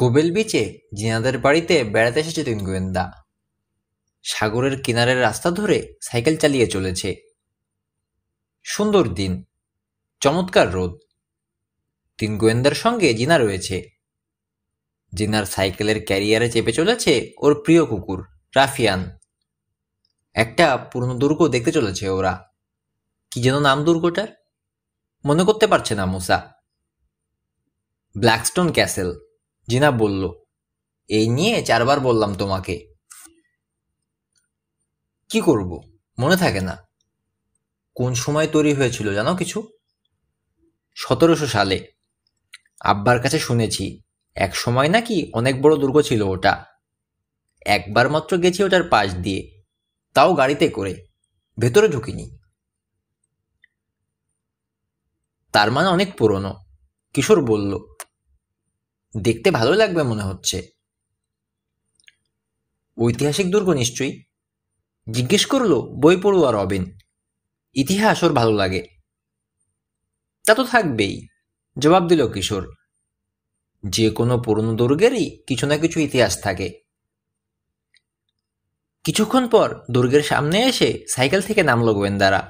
গোবেল বিচে জিনাদের বাড়িতে বেড়াতে এসেছে তিন গোয়েন্দা সাগরের কিনারের রাস্তা ধরে সাইকেল চালিয়ে চলেছে সুন্দর দিন চমৎকার রোদ তিন গোয়েন্দার সঙ্গে জিনা রয়েছে জিনার সাইকেলের ক্যারিয়ারে চেপে চলেছে ওর প্রিয় কুকুর রাফিয়ান একটা পুরনো দুর্গ দেখতে চলেছে ওরা কি যেন নাম দুর্গটার মনে করতে পারছে না মুসা ব্ল্যাকস্টোন ক্যাসেল জিনা বলল এই নিয়ে চারবার বললাম তোমাকে কি করব মনে থাকে না কোন সময় তৈরি হয়েছিল জানো কিছু সতেরোশো সালে আব্বার কাছে শুনেছি এক সময় নাকি অনেক বড় দুর্গ ছিল ওটা একবার মাত্র গেছি ওটার পাশ দিয়ে তাও গাড়িতে করে ভেতরে ঢুকিনি তার মানে অনেক পুরনো কিশোর বলল দেখতে ভালো লাগবে মনে হচ্ছে ঐতিহাসিক দুর্গ নিশ্চয়ই জিজ্ঞেস করল বই পড়ুয়া রবিন ইতিহাস ওর ভালো লাগে তা তো থাকবেই জবাব দিল কিশোর যে কোনো পুরনো দুর্গেরই কিছু না কিছু ইতিহাস থাকে কিছুক্ষণ পর দুর্গের সামনে এসে সাইকেল থেকে নামলো গোয়েন্দারা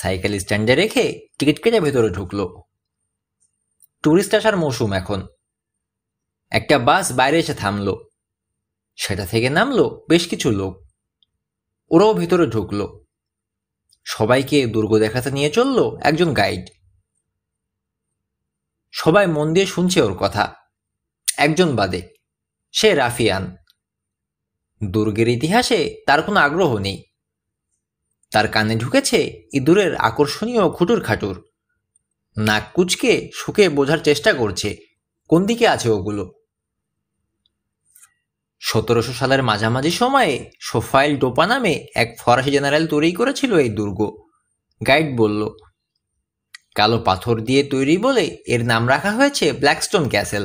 সাইকেল স্ট্যান্ডে রেখে টিকিট কেটে ভেতরে ঢুকলো ট্যুরিস্ট আসার মৌসুম এখন একটা বাস বাইরে এসে থামল সেটা থেকে নামলো বেশ কিছু লোক ওরাও ভেতরে ঢুকল সবাইকে দুর্গ দেখাতে নিয়ে চলল একজন গাইড সবাই মন দিয়ে শুনছে ওর কথা একজন বাদে সে রাফিয়ান দুর্গের ইতিহাসে তার কোনো আগ্রহ নেই তার কানে ঢুকেছে ইঁদুরের আকর্ষণীয় খুটুর খাটুর নাক কুচকে সুখে বোঝার চেষ্টা করছে কোন দিকে আছে ওগুলো সতেরোশো সালের মাঝামাঝি সময়ে সোফাইল ডোপা নামে এক ফরাসি জেনারেল তৈরি করেছিল এই দুর্গ গাইড বলল কালো পাথর দিয়ে তৈরি বলে এর নাম রাখা হয়েছে ব্ল্যাকস্টোন ক্যাসেল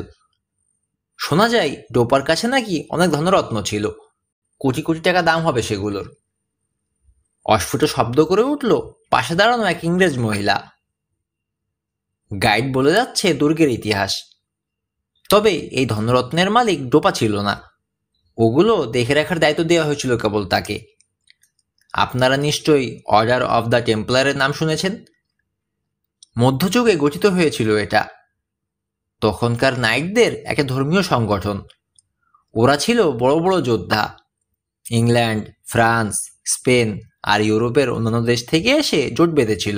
শোনা যায় ডোপার কাছে নাকি অনেক ধনরত্ন ছিল কোটি কোটি টাকা দাম হবে সেগুলোর অস্ফুট শব্দ করে উঠল পাশে দাঁড়ানো এক ইংরেজ মহিলা গাইড বলে যাচ্ছে দুর্গের ইতিহাস তবে এই ধনরত্নের মালিক ডোপা ছিল না ওগুলো দেখে রাখার দায়িত্ব দেওয়া হয়েছিল কেবল তাকে আপনারা নিশ্চয়ই অর্ডার অফ দ্য টেম্পলারের নাম শুনেছেন মধ্যযুগে গঠিত হয়েছিল এটা তখনকার নাইটদের একটা ধর্মীয় সংগঠন ওরা ছিল বড় বড় যোদ্ধা ইংল্যান্ড ফ্রান্স স্পেন আর ইউরোপের অন্যান্য দেশ থেকে এসে জোট বেঁধেছিল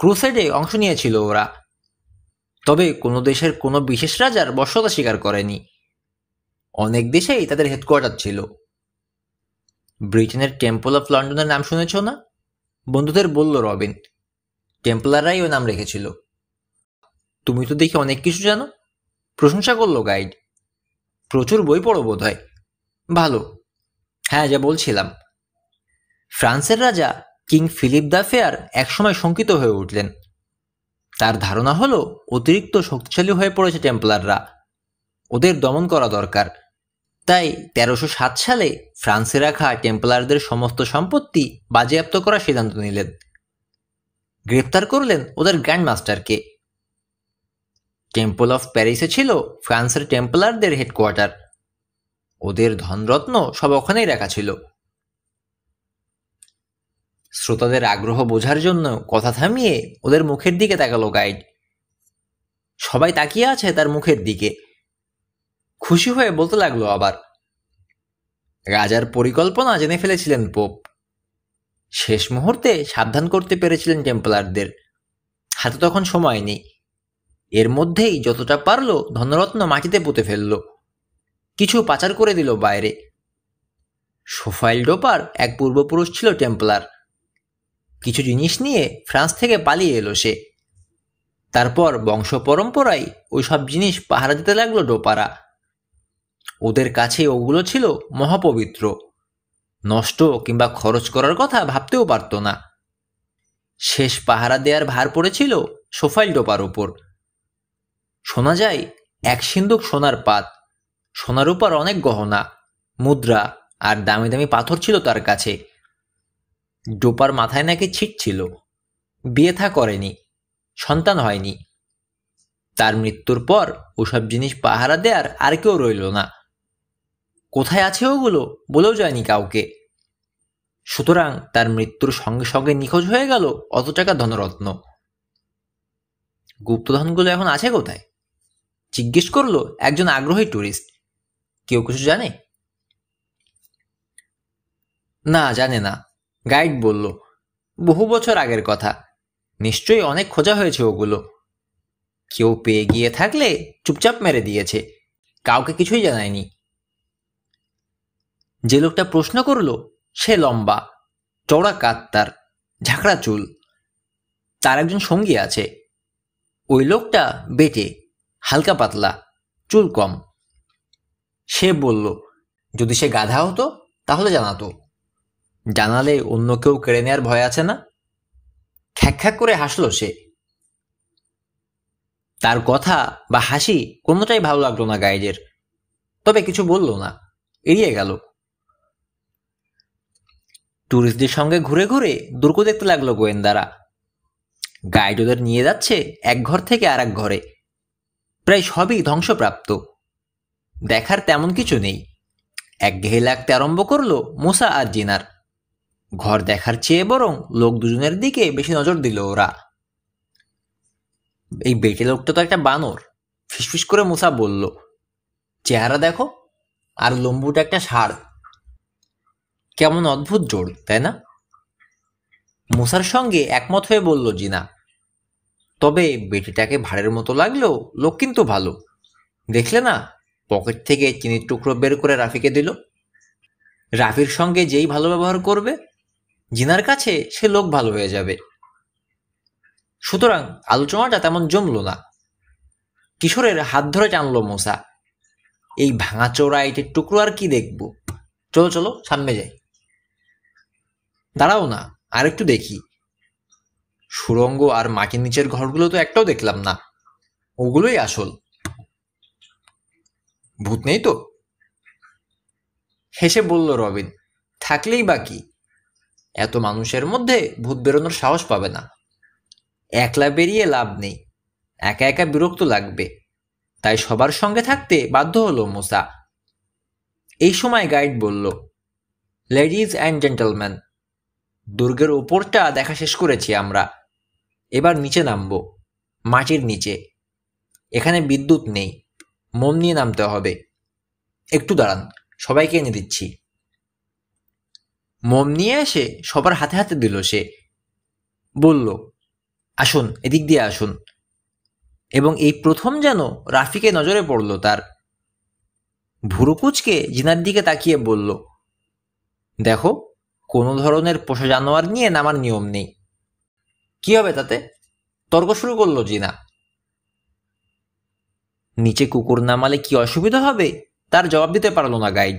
ক্রুসেডে অংশ নিয়েছিল ওরা তবে কোনো দেশের কোনো বিশেষ রাজার বর্ষতা স্বীকার করেনি অনেক দেশেই তাদের হেডকোয়ার্টার ছিল ব্রিটেনের টেম্পল অফ লন্ডনের নাম শুনেছ না বন্ধুদের বলল রবিন টেম্পলাররাই ও নাম রেখেছিল তুমি তো দেখি অনেক কিছু জানো প্রশংসা করলো গাইড প্রচুর বই পড়ো বোধ হয় ভালো হ্যাঁ যা বলছিলাম ফ্রান্সের রাজা কিং ফিলিপ দ্য ফেয়ার একসময় শঙ্কিত হয়ে উঠলেন তার ধারণা হলো অতিরিক্ত শক্তিশালী হয়ে পড়েছে টেম্পলাররা ওদের দমন করা দরকার তাই তেরোশো সাত সালে ফ্রান্সে রাখা টেম্পলারদের সমস্ত সম্পত্তি বাজেয়াপ্ত করার সিদ্ধান্ত নিলেন গ্রেপ্তার করলেন ওদের গ্র্যান্ড মাস্টারকে টেম্পল অফ প্যারিসে ছিল ফ্রান্সের টেম্পলারদের হেডকোয়ার্টার ওদের ধনরত্ন সব ওখানেই রাখা ছিল শ্রোতাদের আগ্রহ বোঝার জন্য কথা থামিয়ে ওদের মুখের দিকে তাকালো গাইড সবাই তাকিয়ে আছে তার মুখের দিকে খুশি হয়ে বলতে লাগলো আবার রাজার পরিকল্পনা জেনে ফেলেছিলেন পোপ শেষ মুহূর্তে সাবধান করতে পেরেছিলেন টেম্পলারদের হাতে তখন সময় নেই এর মধ্যেই যতটা পারল ধনরত্ন মাটিতে পুঁতে ফেলল কিছু পাচার করে দিল বাইরে সোফাইল ডোপার এক পূর্বপুরুষ ছিল টেম্পলার কিছু জিনিস নিয়ে ফ্রান্স থেকে পালিয়ে এলো সে তারপর বংশ পরম্পরায় ওইসব জিনিস পাহারা দিতে লাগলো ডোপারা ওদের কাছে ওগুলো ছিল মহাপবিত্র নষ্ট কিংবা খরচ করার কথা ভাবতেও পারত না শেষ পাহারা দেওয়ার ভার পড়েছিল সোফাইল ডোপার ওপর শোনা যায় এক সিন্ধুক সোনার পাত সোনার উপর অনেক গহনা মুদ্রা আর দামি দামি পাথর ছিল তার কাছে ডোপার মাথায় নাকি ছিট ছিল বিয়ে থা করেনি সন্তান হয়নি তার মৃত্যুর পর ওসব জিনিস পাহারা দেয়ার আর কেউ রইল না কোথায় আছে ওগুলো বলেও যায়নি কাউকে সুতরাং তার মৃত্যুর সঙ্গে সঙ্গে নিখোঁজ হয়ে গেল অত টাকা ধনরত্ন গুপ্তধনগুলো এখন আছে কোথায় জিজ্ঞেস করলো একজন আগ্রহী ট্যুরিস্ট কেউ কিছু জানে না জানে না গাইড বলল বহু বছর আগের কথা নিশ্চয়ই অনেক খোঁজা হয়েছে ওগুলো কেউ পেয়ে গিয়ে থাকলে চুপচাপ মেরে দিয়েছে কাউকে কিছুই জানায়নি যে লোকটা প্রশ্ন করল সে লম্বা চওড়া কাত তার ঝাঁকড়া চুল তার একজন সঙ্গী আছে ওই লোকটা বেটে হালকা পাতলা চুল কম সে বলল যদি সে গাধা হতো তাহলে জানাতো জানালে অন্য কেউ কেড়ে নেয়ার ভয় আছে না খ্যাক করে হাসলো সে তার কথা বা হাসি কোনোটাই ভালো লাগলো না গাইজের তবে কিছু বলল না এড়িয়ে গেল ট্যুরিস্টদের সঙ্গে ঘুরে ঘুরে দুর্গ দেখতে লাগলো গোয়েন্দারা গাইড ওদের নিয়ে যাচ্ছে এক ঘর থেকে আর এক ঘরে প্রায় সবই ধ্বংসপ্রাপ্ত দেখার তেমন কিছু নেই ঘেয়ে লাগতে আরম্ভ করলো মোসা আর জিনার ঘর দেখার চেয়ে বরং লোক দুজনের দিকে বেশি নজর দিল ওরা এই বেটে লোকটা তো একটা বানর ফিসফিস করে মুসা বলল চেহারা দেখো আর লম্বুটা একটা সার কেমন অদ্ভুত জোর তাই না মুসার সঙ্গে একমত হয়ে বলল জিনা তবে বেটিটাকে ভাড়ের মতো লাগলো লোক কিন্তু ভালো দেখলে না পকেট থেকে চিনির টুকরো বের করে রাফিকে দিল রাফির সঙ্গে যেই ভালো ব্যবহার করবে জিনার কাছে সে লোক ভালো হয়ে যাবে সুতরাং আলোচনাটা তেমন জমল না কিশোরের হাত ধরে টানল মোসা এই ভাঙাচোরা ইটের টুকরো আর কি দেখব চলো চলো সামনে যাই দাঁড়াও না আর একটু দেখি সুরঙ্গ আর মাটির নিচের ঘরগুলো তো একটাও দেখলাম না ওগুলোই আসল ভূত নেই তো হেসে বলল রবিন থাকলেই বা কি এত মানুষের মধ্যে ভূত বেরোনোর সাহস পাবে না একলা বেরিয়ে লাভ নেই একা একা বিরক্ত লাগবে তাই সবার সঙ্গে থাকতে বাধ্য হলো মোসা এই সময় গাইড বলল লেডিজ অ্যান্ড জেন্টলম্যান দুর্গের ওপরটা দেখা শেষ করেছি আমরা এবার নিচে নামব মাটির নিচে এখানে বিদ্যুৎ নেই মন নিয়ে নামতে হবে একটু দাঁড়ান সবাইকে এনে দিচ্ছি মম নিয়ে এসে সবার হাতে হাতে দিল সে বলল আসুন এদিক দিয়ে আসুন এবং এই প্রথম যেন রাফিকে নজরে পড়ল তার ভুরুকুচকে জিনার দিকে তাকিয়ে বলল দেখো কোনো ধরনের পোষা জানোয়ার নিয়ে নামার নিয়ম নেই কি হবে তাতে তর্ক শুরু করলো জিনা নিচে কুকুর নামালে কি অসুবিধা হবে তার জবাব দিতে পারল না গাইড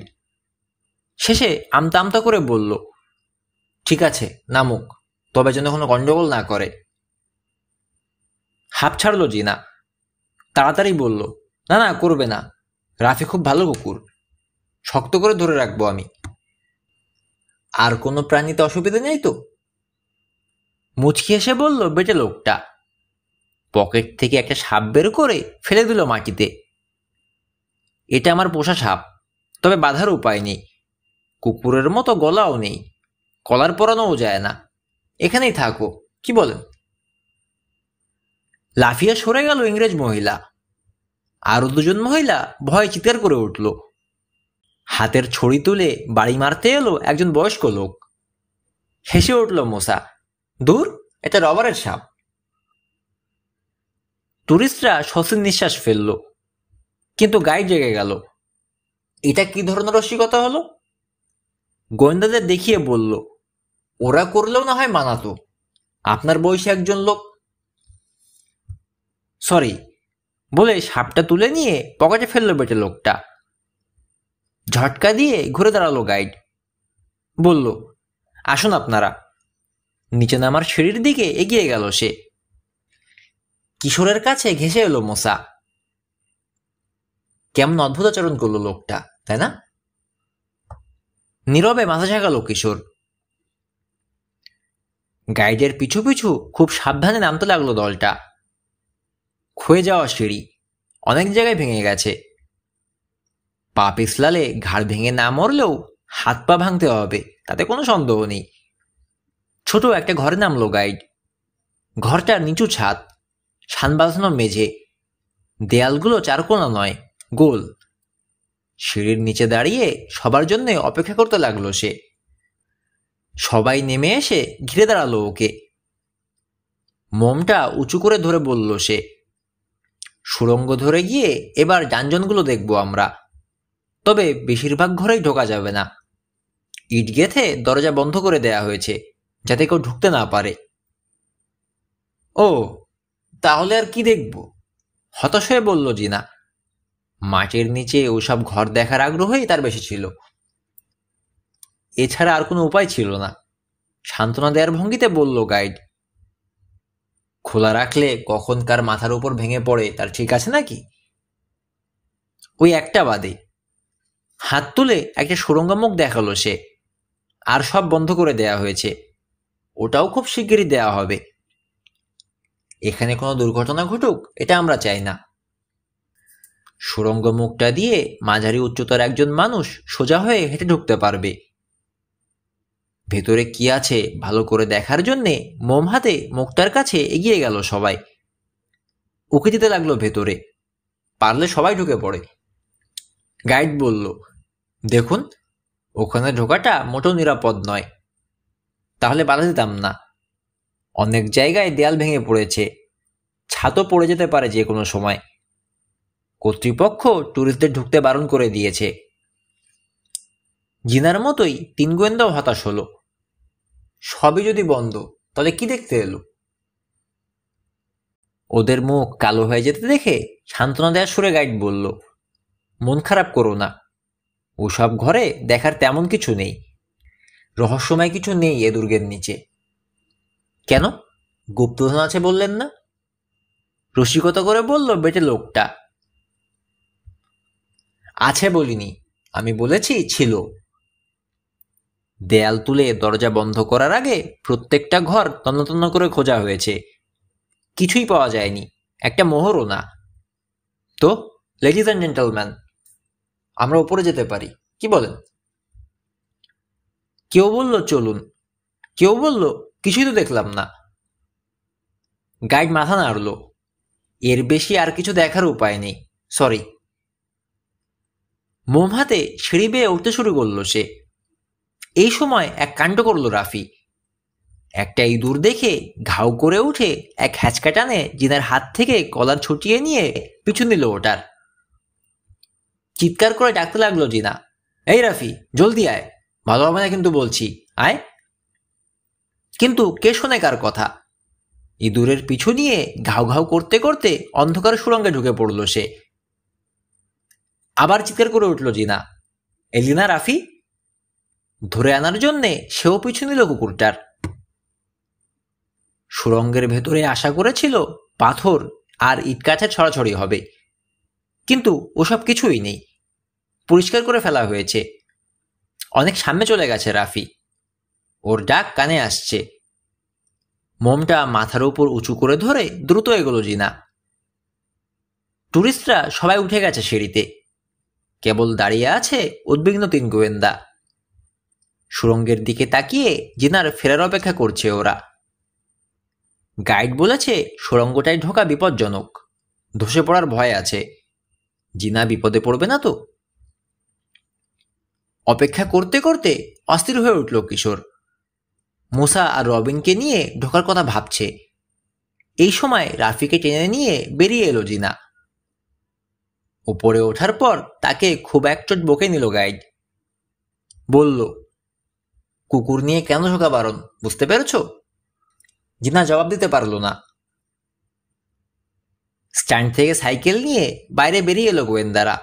শেষে আমতা আমতা করে বলল ঠিক আছে নামুক তবে যেন কোনো গণ্ডগোল না করে হাঁপ ছাড়ল জিনা তাড়াতাড়ি বলল না না করবে না রাফি খুব ভালো কুকুর শক্ত করে ধরে রাখবো আমি আর কোনো প্রাণীতে অসুবিধা নেই তো মুচকি এসে বলল বেটে লোকটা পকেট থেকে একটা সাপ বের করে ফেলে দিল মাটিতে এটা আমার পোষা সাপ তবে বাধার উপায় নেই কুকুরের মতো গলাও নেই কলার পরানোও যায় না এখানেই থাকো কি বলেন লাফিয়া সরে গেল ইংরেজ মহিলা আরও দুজন মহিলা ভয় চিৎকার করে উঠল হাতের ছড়ি তুলে বাড়ি মারতে এলো একজন বয়স্ক লোক হেসে উঠল মোসা দূর এটা রবারের সাপ টুরিস্টরা স্বস্তির নিঃশ্বাস ফেলল কিন্তু গায়ে জেগে গেল এটা কি ধরনের রসিকতা হলো গোয়েন্দাদের দেখিয়ে বলল ওরা করলেও না হয় মানাতো আপনার বয়সে একজন লোক সরি বলে সাপটা তুলে নিয়ে পকেটে ফেললো বেটে লোকটা ঝটকা দিয়ে ঘুরে দাঁড়ালো গাইড বলল আসুন আপনারা নিচে নামার সিঁড়ির দিকে এগিয়ে গেল সে কিশোরের কাছে ঘেসে এলো মশা কেমন অদ্ভুত আচরণ করলো লোকটা তাই না নীরবে মাথা ঝাঁকাল কিশোর গাইডের পিছু পিছু খুব সাবধানে নামতে লাগলো দলটা ক্ষয়ে যাওয়া সিঁড়ি অনেক জায়গায় ভেঙে গেছে পা পিছলালে ঘাড় ভেঙে না মরলেও হাত পা ভাঙতে হবে তাতে কোনো সন্দেহ নেই ছোট একটা ঘরে নামলো গাইড ঘরটার নিচু ছাদ সান মেঝে দেয়ালগুলো চারকোনা নয় গোল সিঁড়ির নিচে দাঁড়িয়ে সবার জন্য অপেক্ষা করতে লাগলো সে সবাই নেমে এসে ঘিরে দাঁড়ালো ওকে মোমটা উঁচু করে ধরে বলল সে সুরঙ্গ ধরে গিয়ে এবার যানজনগুলো দেখব আমরা তবে বেশিরভাগ ঘরেই ঢোকা যাবে না ইট গেথে দরজা বন্ধ করে দেয়া হয়েছে যাতে কেউ ঢুকতে না পারে ও তাহলে আর কি দেখব হতাশ হয়ে বলল জিনা মাটির নিচে ওসব ঘর দেখার আগ্রহই তার বেশি ছিল এছাড়া আর কোনো উপায় ছিল না সান্ত্বনা দেওয়ার ভঙ্গিতে বলল গাইড খোলা রাখলে কখন কার মাথার উপর ভেঙে পড়ে তার ঠিক আছে নাকি ওই একটা বাদে হাত তুলে একটা সুরঙ্গমুখ দেখালো সে আর সব বন্ধ করে দেয়া হয়েছে ওটাও খুব শিগগিরই দেয়া হবে এখানে কোনো দুর্ঘটনা ঘটুক এটা আমরা চাই না সুরঙ্গ মুখটা দিয়ে মাঝারি উচ্চতার একজন মানুষ সোজা হয়ে হেঁটে ঢুকতে পারবে ভেতরে কি আছে ভালো করে দেখার জন্যে মোম হাতে মুক্তার কাছে এগিয়ে গেল সবাই উকে দিতে লাগলো ভেতরে পারলে সবাই ঢুকে পড়ে গাইড বলল দেখুন ওখানে ঢোকাটা মোটেও নিরাপদ নয় তাহলে বাধা দিতাম না অনেক জায়গায় দেয়াল ভেঙে পড়েছে ছাতও পড়ে যেতে পারে যে কোনো সময় কর্তৃপক্ষ ট্যুরিস্টদের ঢুকতে বারণ করে দিয়েছে জিনার মতোই তিন গোয়েন্দাও হতাশ হলো সবই যদি বন্ধ তাহলে কি দেখতে এলো ওদের মুখ কালো হয়ে যেতে দেখে সান্ত্বনা দেয়া সুরে গাইড বলল মন খারাপ করো না ওসব ঘরে দেখার তেমন কিছু নেই রহস্যময় কিছু নেই এ দুর্গের নিচে কেন গুপ্তধন আছে বললেন না রসিকতা করে বলল বেটে লোকটা আছে বলিনি আমি বলেছি ছিল দেয়াল তুলে দরজা বন্ধ করার আগে প্রত্যেকটা ঘর তন্ন করে খোঁজা হয়েছে কিছুই পাওয়া যায়নি একটা মোহরও না তো লেডিজ অ্যান্ড জেন্টালম্যান আমরা উপরে যেতে পারি কি বলেন কেউ বলল চলুন কেউ বলল কিছুই তো দেখলাম না গাইড মাথা নাড়ল এর বেশি আর কিছু দেখার উপায় নেই সরি মোম হাতে সিঁড়ি বেয়ে উঠতে শুরু করলো সে এই সময় এক কাণ্ড করলো রাফি একটা ইঁদুর দেখে ঘাউ করে উঠে এক হ্যাচকা টানে জিনার হাত থেকে কলার ছুটিয়ে নিয়ে পিছু নিল ওটার চিৎকার করে ডাকতে লাগলো জিনা এই রাফি জলদি আয় ভালো হবে না কিন্তু বলছি আয় কিন্তু কে শোনে কার কথা ইঁদুরের পিছু নিয়ে ঘাউ ঘাউ করতে করতে অন্ধকার সুরঙ্গে ঢুকে পড়লো সে আবার চিৎকার করে উঠল জিনা এলিনা রাফি ধরে আনার জন্যে সেও পিছু নিল কুকুরটার সুরঙ্গের ভেতরে আশা করেছিল পাথর আর ইটকাঠের ছড়াছড়ি হবে কিন্তু ওসব কিছুই নেই পরিষ্কার করে ফেলা হয়েছে অনেক সামনে চলে গেছে রাফি ওর ডাক কানে আসছে মোমটা মাথার উপর উঁচু করে ধরে দ্রুত এগোলো জিনা টুরিস্টরা সবাই উঠে গেছে সিঁড়িতে কেবল দাঁড়িয়ে আছে উদ্বিগ্ন তিন গোয়েন্দা সুরঙ্গের দিকে তাকিয়ে জিনার ফেরার অপেক্ষা করছে ওরা গাইড বলেছে সুরঙ্গটায় ঢোকা বিপজ্জনক ধসে পড়ার ভয় আছে জিনা বিপদে পড়বে না তো অপেক্ষা করতে করতে অস্থির হয়ে উঠল কিশোর মোসা আর রবিনকে নিয়ে ঢোকার কথা ভাবছে এই সময় রাফিকে টেনে নিয়ে বেরিয়ে এলো জিনা ওপরে ওঠার পর তাকে খুব একচট বকে নিল গাইড বলল কুকুর নিয়ে কেন ঢোকা বারণ বুঝতে পেরেছ জিনা জবাব দিতে পারল না স্ট্যান্ড থেকে সাইকেল নিয়ে বাইরে বেরিয়ে এলো গোয়েন্দারা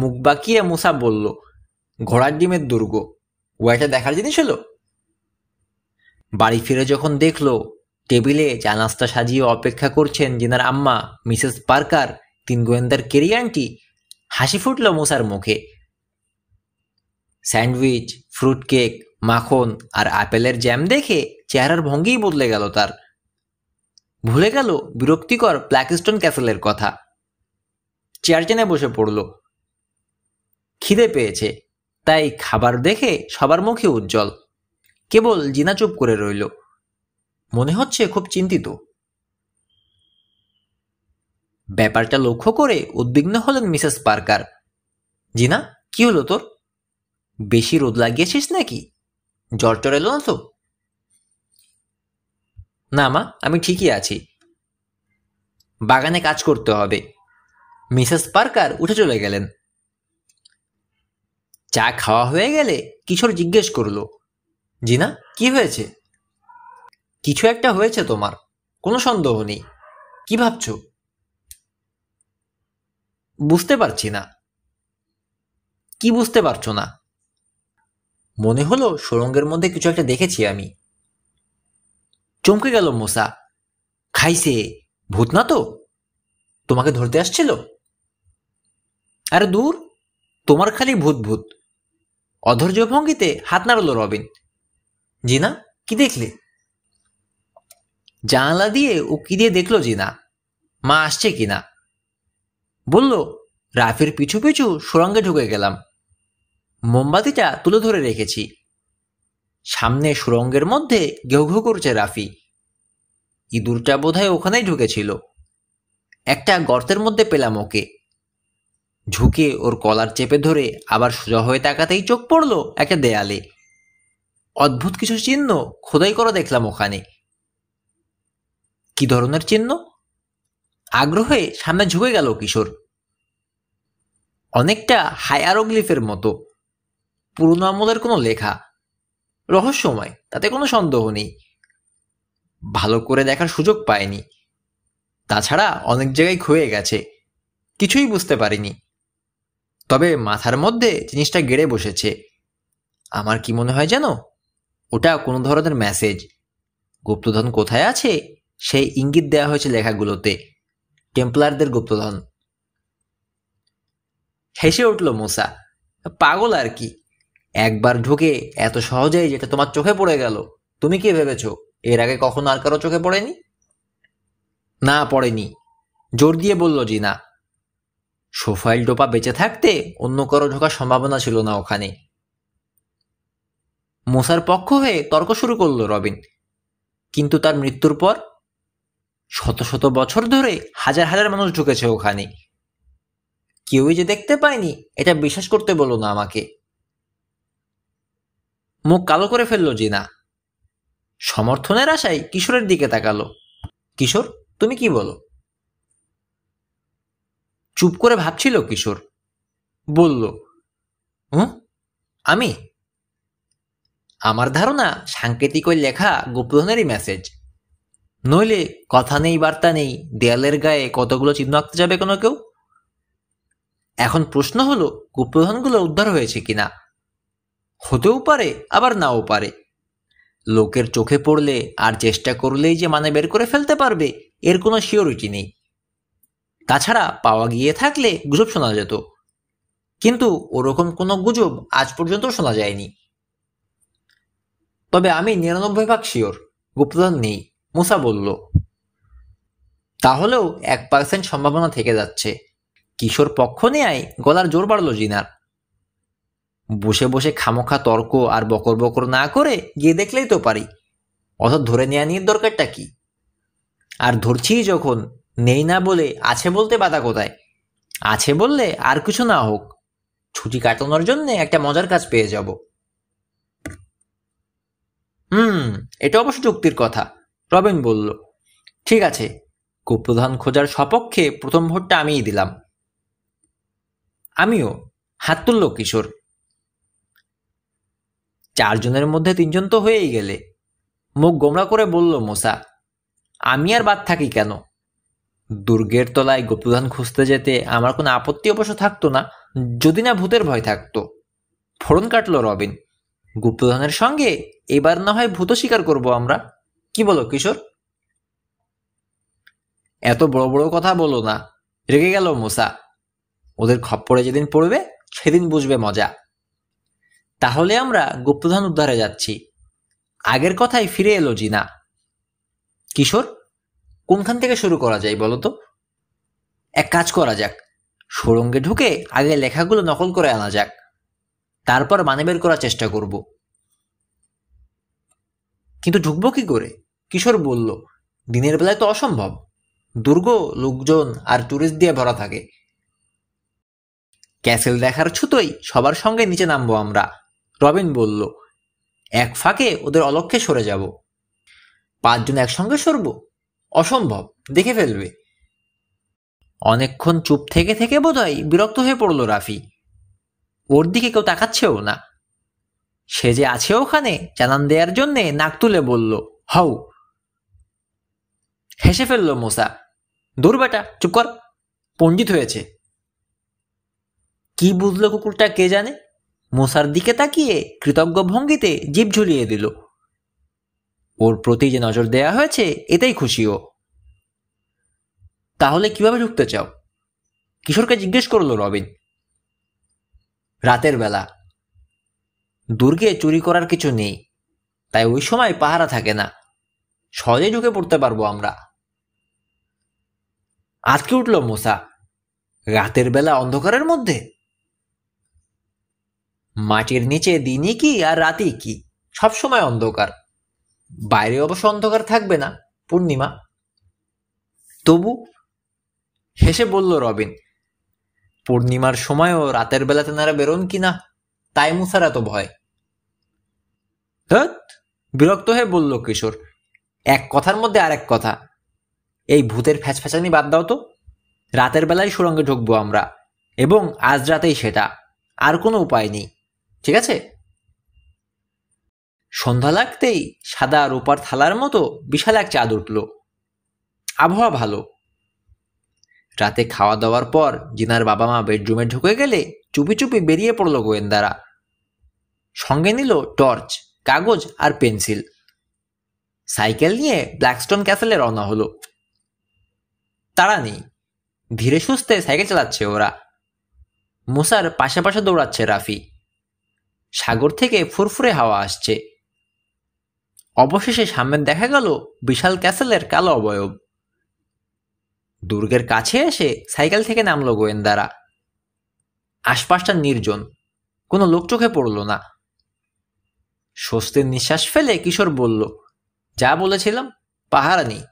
মুখ বাঁকিয়ে মুসা বলল ঘোড়ার ডিমের দুর্গ ওয়াইটা দেখার জিনিস হলো বাড়ি ফিরে যখন দেখলো টেবিলে চা নাস্তা সাজিয়ে অপেক্ষা করছেন জিনার আম্মা মিসেস পার্কার তিন গোয়েন্দার কেরিয়ানটি হাসি ফুটল মোসার মুখে স্যান্ডউইচ ফ্রুট কেক মাখন আর আপেলের জ্যাম দেখে চেহারার ভঙ্গিই বদলে গেল তার ভুলে গেল বিরক্তিকর ব্ল্যাকস্টোন ক্যাসেলের কথা চেয়ারচেনে বসে পড়ল খিদে পেয়েছে তাই খাবার দেখে সবার মুখে উজ্জ্বল কেবল জিনা চুপ করে রইল মনে হচ্ছে খুব চিন্তিত ব্যাপারটা লক্ষ্য করে উদ্বিগ্ন হলেন মিসেস পার্কার জিনা কি হলো তোর বেশি রোদ লাগিয়েছিস নাকি জ্বর টর এলো না তো না মা আমি ঠিকই আছি বাগানে কাজ করতে হবে মিসেস পার্কার উঠে চলে গেলেন চা খাওয়া হয়ে গেলে কিশোর জিজ্ঞেস করলো জিনা কি হয়েছে কিছু একটা হয়েছে তোমার কোনো সন্দেহ নেই কি ভাবছো বুঝতে পারছি না কি বুঝতে পারছো না মনে হলো সুরঙ্গের মধ্যে কিছু একটা দেখেছি আমি চমকে গেল মোসা খাইছে ভূত না তো তোমাকে ধরতে আসছিল আরে দূর তোমার খালি ভূত ভূত অধৈর্য ভঙ্গিতে হাত নাড়ল রবিন জিনা কি দেখলে জানলা দিয়ে ও কি দিয়ে দেখলো জিনা মা আসছে কিনা বলল রাফির পিছু পিছু সুরঙ্গে ঢুকে গেলাম মোমবাতিটা তুলে ধরে রেখেছি সামনে সুরঙ্গের মধ্যে ঘেউ ঘেউ করছে রাফি ইঁদুরটা বোধহয় ওখানেই ঢুকেছিল একটা গর্তের মধ্যে পেলাম ওকে ঝুঁকে ওর কলার চেপে ধরে আবার সোজা হয়ে তাকাতেই চোখ পড়ল একটা দেয়ালে অদ্ভুত কিছু চিহ্ন খোদাই করা দেখলাম ওখানে কি ধরনের চিহ্ন আগ্রহে সামনে ঝুঁকে গেল কিশোর অনেকটা হায়ারোগ্লিফের মতো পুরনো আমলের কোনো লেখা রহস্যময় তাতে কোনো সন্দেহ নেই ভালো করে দেখার সুযোগ পায়নি তাছাড়া অনেক জায়গায় ক্ষয়ে গেছে কিছুই বুঝতে পারিনি তবে মাথার মধ্যে জিনিসটা গেড়ে বসেছে আমার কি মনে হয় যেন ওটা কোনো ধরনের মেসেজ গুপ্তধন কোথায় আছে সেই ইঙ্গিত দেওয়া হয়েছে লেখাগুলোতে টেম্পলারদের গুপ্তধন হেসে উঠল মোসা পাগল আর কি একবার ঢুকে এত সহজেই যেটা তোমার চোখে পড়ে গেল তুমি কি ভেবেছ এর আগে কখনো আর কারো চোখে পড়েনি না পড়েনি জোর দিয়ে বলল জিনা সোফাইল ডোপা বেঁচে থাকতে অন্য কারো ঢোকার সম্ভাবনা ছিল না ওখানে মোসার পক্ষ হয়ে তর্ক শুরু করলো রবিন কিন্তু তার মৃত্যুর পর শত শত বছর ধরে হাজার হাজার মানুষ ঢুকেছে ওখানে কেউই যে দেখতে পায়নি এটা বিশ্বাস করতে বলো না আমাকে মুখ কালো করে ফেললো জিনা সমর্থনের আশায় কিশোরের দিকে তাকালো কিশোর তুমি কি বলো চুপ করে ভাবছিল কিশোর বলল হুম আমি আমার ধারণা সাংকেতিক ওই লেখা গোপনেরই মেসেজ নইলে কথা নেই বার্তা নেই দেয়ালের গায়ে কতগুলো চিহ্ন আঁকতে যাবে কোনো কেউ এখন প্রশ্ন হলো কুপ্রধানগুলো উদ্ধার হয়েছে কিনা হতেও পারে আবার নাও পারে লোকের চোখে পড়লে আর চেষ্টা করলেই যে মানে বের করে ফেলতে পারবে এর কোনো শিওরিটি নেই তাছাড়া পাওয়া গিয়ে থাকলে গুজব শোনা যেত কিন্তু ওরকম কোনো গুজব আজ পর্যন্ত শোনা যায়নি তবে আমি নিরানব্বই ভাগ শিওর গুপ্তধন নেই মুসা বলল তাহলেও এক পার্সেন্ট সম্ভাবনা থেকে যাচ্ছে কিশোর পক্ষ নেয় গলার জোর বাড়ল জিনার বসে বসে খামোখা তর্ক আর বকর বকর না করে গিয়ে দেখলেই তো পারি অর্থাৎ ধরে নেয়া নিয়ে দরকারটা কি আর ধরছি যখন নেই না বলে আছে বলতে বাধা কোথায় আছে বললে আর কিছু না হোক ছুটি কাটানোর জন্য একটা মজার কাজ পেয়ে যাব হুম এটা অবশ্য যুক্তির কথা রবিন বলল ঠিক আছে কুপ্রধান খোঁজার সপক্ষে প্রথম ভোটটা আমিই দিলাম আমিও হাত তুলল কিশোর চারজনের মধ্যে তিনজন তো হয়েই গেলে মুখ গোমড়া করে বলল মোসা আমি আর বাদ থাকি কেন দুর্গের তলায় গুপ্তধান খুঁজতে যেতে আমার কোনো আপত্তি অবশ্য থাকতো না যদি না ভূতের ভয় থাকতো ফোড়ন কাটল রবিন গুপ্তধনের সঙ্গে এবার না হয় ভূত স্বীকার করব আমরা কি বলো কিশোর এত বড় বড় কথা বলো না রেগে গেল মোসা ওদের খপ্পরে যেদিন পড়বে সেদিন বুঝবে মজা তাহলে আমরা গুপ্তধন উদ্ধারে যাচ্ছি আগের কথাই ফিরে এলো জিনা কিশোর কোনখান থেকে শুরু করা যায় বলতো এক কাজ করা যাক সুরঙ্গে ঢুকে আগে লেখাগুলো নকল করে আনা যাক তারপর মানে বের করার চেষ্টা করব কিন্তু ঢুকবো কি করে কিশোর বলল দিনের বেলায় তো অসম্ভব দুর্গ লোকজন আর ট্যুরিস্ট দিয়ে ভরা থাকে ক্যাসেল দেখার ছুতোই সবার সঙ্গে নিচে নামবো আমরা রবিন বলল এক ফাঁকে ওদের অলক্ষে সরে যাব পাঁচজন একসঙ্গে সরব অসম্ভব দেখে ফেলবে অনেকক্ষণ চুপ থেকে থেকে বোধহয় বিরক্ত হয়ে পড়ল রাফি ওর দিকে কেউ তাকাচ্ছেও না সে যে আছে ওখানে জানান দেওয়ার জন্যে নাক তুলে বলল হাউ হেসে ফেলল মোসা দূর বেটা চুপ কর পঞ্জিত হয়েছে কি বুঝলো কুকুরটা কে জানে মশার দিকে তাকিয়ে কৃতজ্ঞ ভঙ্গিতে জীব ঝুলিয়ে দিল ওর প্রতি যে নজর দেয়া হয়েছে এটাই খুশি ও তাহলে কিভাবে ঢুকতে চাও কিশোরকে জিজ্ঞেস করলো রবিন রাতের বেলা দুর্গে চুরি করার কিছু নেই তাই ওই সময় পাহারা থাকে না সহজে ঢুকে পড়তে পারবো আমরা আজকে উঠল মোসা রাতের বেলা অন্ধকারের মধ্যে মাটির নিচে দিনই কি আর রাতি কি সবসময় অন্ধকার বাইরে অবশ্য অন্ধকার থাকবে না পূর্ণিমা তবু হেসে বলল রবিন পূর্ণিমার সময়ও রাতের বেলা তেনারা বেরোন কি না তাই মুসার এত ভয় বিরক্ত হয়ে বলল কিশোর এক কথার মধ্যে আরেক কথা এই ভূতের ফ্যাঁচফ্যাঁচানি বাদ দাও তো রাতের বেলায় সুরঙ্গে ঢুকবো আমরা এবং আজ রাতেই সেটা আর কোনো উপায় নেই ঠিক আছে সন্ধ্যা লাগতেই সাদা রোপার থালার মতো বিশাল এক চাঁদ উঠল আবহাওয়া ভালো রাতে খাওয়া দাওয়ার পর জিনার বাবা মা বেডরুমে ঢুকে গেলে চুপি চুপি বেরিয়ে পড়ল গোয়েন্দারা সঙ্গে নিল টর্চ কাগজ আর পেন্সিল সাইকেল নিয়ে ব্ল্যাকস্টোন ক্যাসেলে রওনা হলো তারা নেই ধীরে সুস্থে সাইকেল চালাচ্ছে ওরা মুসার পাশাপাশি দৌড়াচ্ছে রাফি সাগর থেকে ফুরফুরে হাওয়া আসছে অবশেষে সামনে দেখা গেল বিশাল ক্যাসেলের কালো অবয়ব দুর্গের কাছে এসে সাইকেল থেকে নামল গোয়েন্দারা আশপাশটা নির্জন কোনো লোক চোখে পড়ল না স্বস্তির নিঃশ্বাস ফেলে কিশোর বলল যা বলেছিলাম পাহারা নেই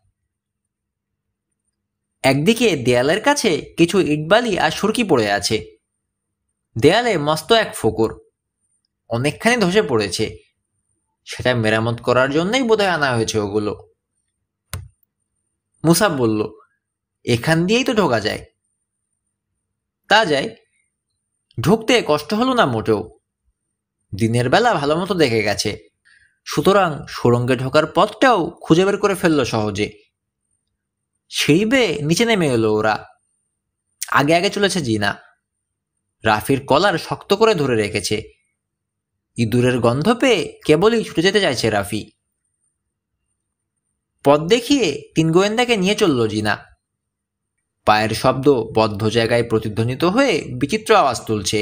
একদিকে দেয়ালের কাছে কিছু ইটবালি আর সুরকি পড়ে আছে দেয়ালে মস্ত এক ফকর অনেকখানি ধসে পড়েছে সেটা মেরামত করার জন্যই বোধহয় আনা হয়েছে ওগুলো মুসাফ বলল এখান দিয়েই তো ঢোকা যায় তা যায় ঢুকতে কষ্ট হলো না মোটেও দিনের বেলা ভালো মতো দেখে গেছে সুতরাং সুরঙ্গে ঢোকার পথটাও খুঁজে বের করে ফেললো সহজে সেই বেয়ে নিচে নেমে এলো ওরা আগে আগে চলেছে জিনা রাফির কলার শক্ত করে ধরে রেখেছে ইঁদুরের গন্ধ পেয়ে কেবলই ছুটে যেতে চাইছে রাফি পথ দেখিয়ে তিন গোয়েন্দাকে নিয়ে চলল জিনা পায়ের শব্দ বদ্ধ জায়গায় প্রতিধ্বনিত হয়ে বিচিত্র আওয়াজ তুলছে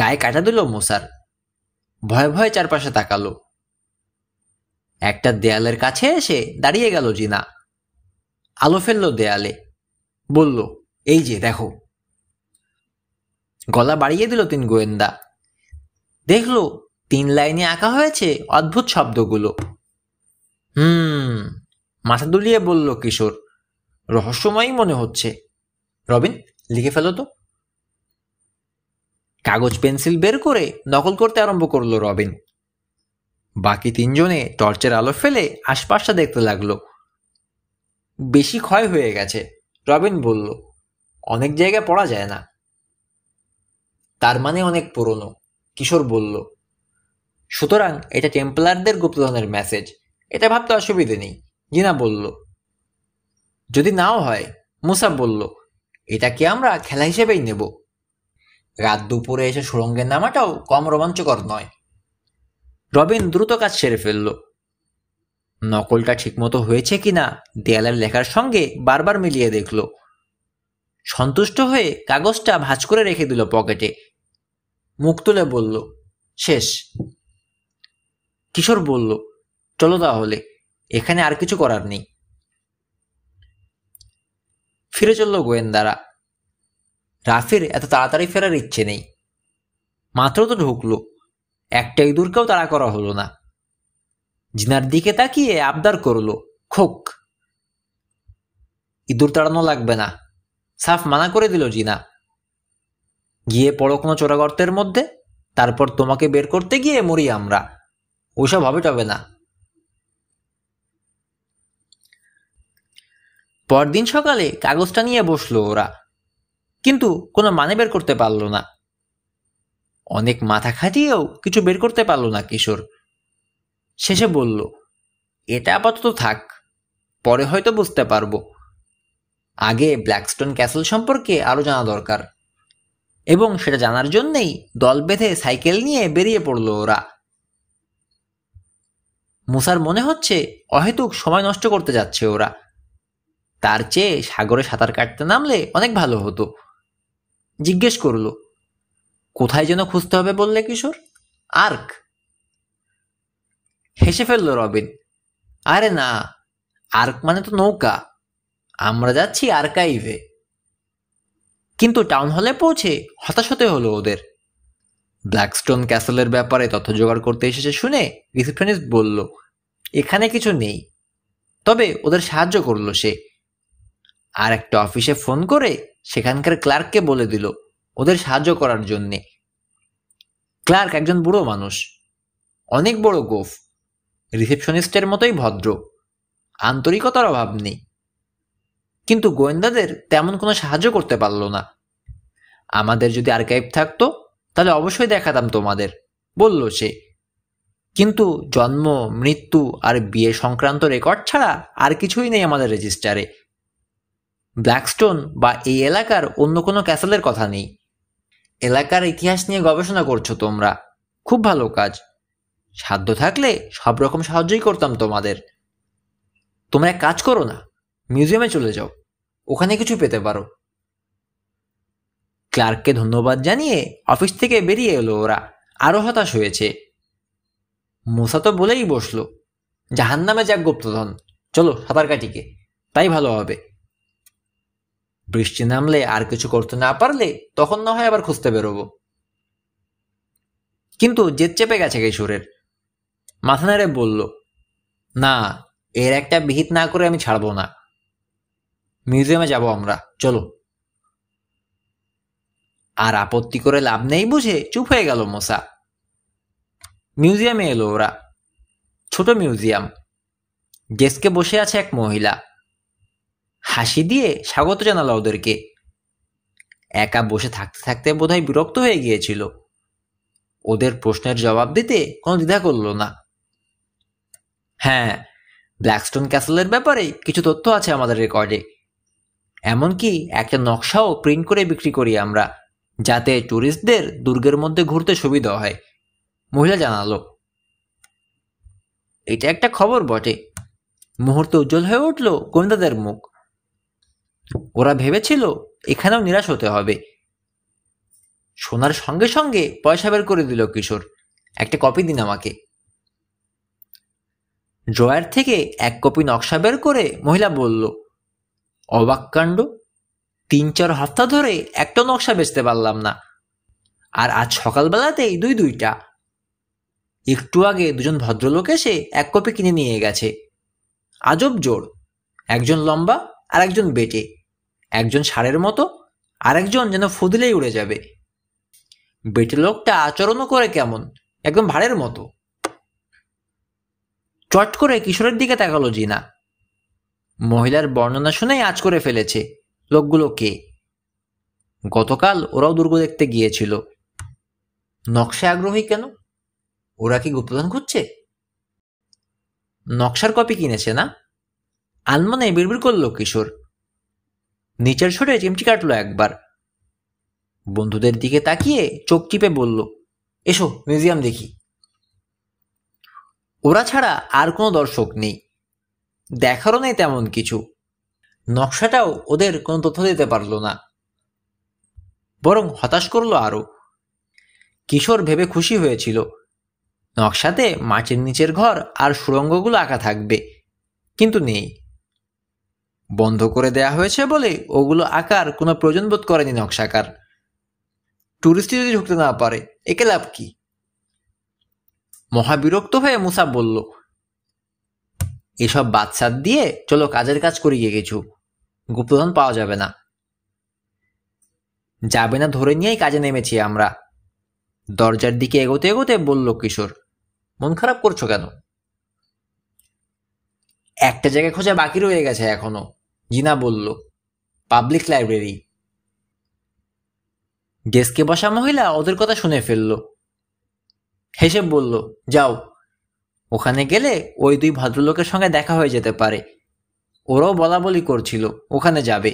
গায়ে কাটা দিল মোসার ভয়ে ভয়ে চারপাশে তাকালো একটা দেয়ালের কাছে এসে দাঁড়িয়ে গেল জিনা আলো ফেলল দেয়ালে বলল এই যে দেখো গলা বাড়িয়ে দিল তিন গোয়েন্দা দেখলো তিন লাইনে আঁকা হয়েছে অদ্ভুত শব্দগুলো হুম মাথা দুলিয়ে বলল কিশোর রহস্যময়ই মনে হচ্ছে রবিন লিখে ফেলো তো কাগজ পেন্সিল বের করে নকল করতে আরম্ভ করলো রবিন বাকি তিনজনে টর্চের আলো ফেলে আশপাশটা দেখতে লাগলো বেশি ক্ষয় হয়ে গেছে রবিন বলল অনেক জায়গায় পড়া যায় না তার মানে অনেক পুরনো কিশোর বলল সুতরাং এটা টেম্পলারদের গুপ্তধনের মেসেজ এটা ভাবতে অসুবিধে নেই জিনা বলল যদি নাও হয় মুসা বলল এটাকে আমরা খেলা হিসেবেই নেব রাত দুপুরে এসে সুরঙ্গে নামাটাও কম রোমাঞ্চকর নয় রবিন দ্রুত কাজ সেরে ফেলল নকলটা ঠিকমতো হয়েছে কিনা দেয়ালের লেখার সঙ্গে বারবার মিলিয়ে দেখল সন্তুষ্ট হয়ে কাগজটা ভাঁজ করে রেখে দিল পকেটে মুখ তুলে বলল শেষ কিশোর বলল চলো তাহলে এখানে আর কিছু করার নেই ফিরে চলল গোয়েন্দারা রাফির এত তাড়াতাড়ি ফেরার ইচ্ছে নেই মাত্র তো ঢুকলো একটা ইঁদুরকেও তাড়া করা হলো না জিনার দিকে তাকিয়ে আবদার করলো খোক ইঁদুর তাড়ানো লাগবে না সাফ মানা করে দিল জিনা গিয়ে পড়ো কোনো চোরাগর্তের মধ্যে তারপর তোমাকে বের করতে গিয়ে মরি আমরা ওসব হবে টবে না পরদিন সকালে কাগজটা নিয়ে বসলো ওরা কিন্তু কোনো মানে বের করতে পারল না অনেক মাথা খাটিয়েও কিছু বের করতে পারল না কিশোর শেষে বলল এটা আপাতত থাক পরে হয়তো বুঝতে পারবো আগে ব্ল্যাকস্টোন ক্যাসেল সম্পর্কে আরও জানা দরকার এবং সেটা জানার জন্যেই দল বেঁধে সাইকেল নিয়ে বেরিয়ে পড়ল ওরা মুসার মনে হচ্ছে অহেতুক সময় নষ্ট করতে যাচ্ছে ওরা তার চেয়ে সাগরে সাঁতার কাটতে নামলে অনেক ভালো হতো জিজ্ঞেস করল কোথায় যেন খুঁজতে হবে বললে কিশোর আর্ক হেসে ফেলল রবিন আরে না আর্ক মানে তো নৌকা আমরা যাচ্ছি আর্কাইভে কিন্তু টাউন হলে পৌঁছে হতাশ হতে হলো ওদের ব্ল্যাকস্টোন ক্যাসেলের ব্যাপারে তথ্য জোগাড় করতে এসেছে শুনে রিসেপশনিস্ট বলল এখানে কিছু নেই তবে ওদের সাহায্য করলো সে আর একটা অফিসে ফোন করে সেখানকার ক্লার্ককে বলে দিল ওদের সাহায্য করার জন্যে ক্লার্ক একজন বুড়ো মানুষ অনেক বড় গোফ রিসেপশনিস্টের মতোই ভদ্র আন্তরিকতার অভাব নেই কিন্তু গোয়েন্দাদের তেমন কোনো সাহায্য করতে পারল না আমাদের যদি আর্কাইভ থাকতো তাহলে অবশ্যই দেখাতাম তোমাদের বলল সে কিন্তু জন্ম মৃত্যু আর বিয়ে সংক্রান্ত রেকর্ড ছাড়া আর কিছুই নেই আমাদের রেজিস্টারে ব্ল্যাকস্টোন বা এই এলাকার অন্য কোনো ক্যাসেলের কথা নেই এলাকার ইতিহাস নিয়ে গবেষণা করছো তোমরা খুব ভালো কাজ সাধ্য থাকলে সব রকম সাহায্যই করতাম তোমাদের তোমরা কাজ করো না মিউজিয়ামে চলে যাও ওখানে কিছু পেতে পারো ক্লার্ককে ধন্যবাদ জানিয়ে অফিস থেকে বেরিয়ে এলো ওরা আরও হতাশ হয়েছে মোসা তো বলেই বসলো জাহান নামে যাক গুপ্তধন চলো সাঁতার কাটিকে তাই ভালো হবে বৃষ্টি নামলে আর কিছু করতে না পারলে তখন না হয় আবার খুঁজতে বেরোবো কিন্তু জেদ চেপে গেছে কিশোরের মাথা নেড়ে বলল না এর একটা বিহিত না করে আমি ছাড়বো না মিউজিয়ামে যাব আমরা চলো আর আপত্তি করে লাভ নেই বুঝে চুপ হয়ে গেল মশা মিউজিয়ামে এলো ওরা ছোট মিউজিয়াম ডেস্কে বসে আছে এক মহিলা হাসি দিয়ে স্বাগত জানালো ওদেরকে একা বসে থাকতে থাকতে বোধহয় বিরক্ত হয়ে গিয়েছিল ওদের প্রশ্নের জবাব দিতে কোনো দ্বিধা করল না হ্যাঁ ব্ল্যাকস্টোন ক্যাসেলের ব্যাপারে কিছু তথ্য আছে আমাদের রেকর্ডে এমনকি একটা নকশাও প্রিন্ট করে বিক্রি করি আমরা যাতে ট্যুরিস্টদের দুর্গের মধ্যে ঘুরতে সুবিধা হয় মহিলা জানালো এটা একটা খবর বটে মুহূর্ত উজ্জ্বল হয়ে উঠল গোয়েন্দাদের মুখ ওরা ভেবেছিল এখানেও নিরাশ হতে হবে সোনার সঙ্গে সঙ্গে পয়সা বের করে দিল কিশোর একটা কপি দিন আমাকে ড্রয়ার থেকে এক কপি নকশা বের করে মহিলা বলল অবাক কাণ্ড তিন চার হপ্তা ধরে একটা নকশা বেচতে পারলাম না আর আজ সকালবেলাতেই দুই দুইটা একটু আগে দুজন ভদ্রলোক এসে এক কপি কিনে নিয়ে গেছে আজব জোর একজন লম্বা আর একজন বেটে একজন সারের মতো আর একজন যেন ফুদলেই উড়ে যাবে বেটে লোকটা আচরণও করে কেমন একদম ভাড়ের মতো চট করে কিশোরের দিকে তাকালো জিনা মহিলার বর্ণনা শুনেই আজ করে ফেলেছে লোকগুলো কে গতকাল ওরাও দুর্গ দেখতে গিয়েছিল নকশা আগ্রহী কেন ওরা কি গুপ্তধন খুঁজছে নকশার কপি কিনেছে না আনমনে বিড়বিড় করলো কিশোর নিচের সরে চিমটি কাটলো একবার বন্ধুদের দিকে তাকিয়ে চোখ টিপে বলল এসো মিউজিয়াম দেখি ওরা ছাড়া আর কোনো দর্শক নেই দেখারও নেই তেমন কিছু নকশাটাও ওদের কোনো তথ্য দিতে পারল না বরং হতাশ করলো আরও কিশোর ভেবে খুশি হয়েছিল নকশাতে মাছের নিচের ঘর আর সুরঙ্গগুলো আঁকা থাকবে কিন্তু নেই বন্ধ করে দেয়া হয়েছে বলে ওগুলো আঁকার কোনো প্রয়োজন বোধ করেনি নকশাকার টুরিস্ট যদি ঢুকতে না পারে একে লাভ কি মহাবিরক্ত হয়ে মুসা বলল এসব বাচ্চার দিয়ে চলো কাজের কাজ করিয়ে কিছু গুপ্তধন পাওয়া যাবে না যাবে না ধরে নিয়েই কাজে নেমেছি আমরা দরজার দিকে এগোতে এগোতে বলল কিশোর মন খারাপ করছো কেন একটা জায়গায় খোঁজা বাকি রয়ে গেছে এখনো জিনা বলল পাবলিক লাইব্রেরি ডেস্কে বসা মহিলা ওদের কথা শুনে ফেলল হেসে বলল যাও ওখানে গেলে ওই দুই ভদ্রলোকের সঙ্গে দেখা হয়ে যেতে পারে ওরাও বলা বলি করছিল ওখানে যাবে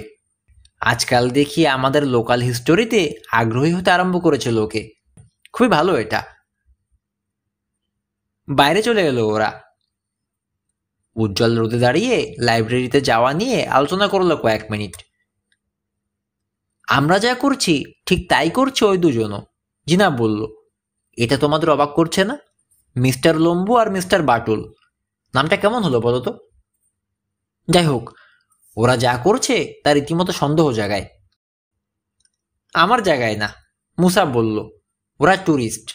আজকাল দেখি আমাদের লোকাল হিস্টোরিতে আগ্রহী হতে আরম্ভ করেছে লোকে খুবই ভালো এটা বাইরে চলে গেল ওরা উজ্জ্বল রোদে দাঁড়িয়ে লাইব্রেরিতে যাওয়া নিয়ে আলোচনা করলো কয়েক মিনিট আমরা যা করছি ঠিক তাই করছে ওই দুজনও জিনা বলল এটা তোমাদের অবাক করছে না মিস্টার লম্বু আর মিস্টার বাটুল নামটা কেমন হলো বলতো যাই হোক ওরা যা করছে তা রীতিমতো সন্দেহ জাগায় আমার জায়গায় না মুসা বলল ওরা ট্যুরিস্ট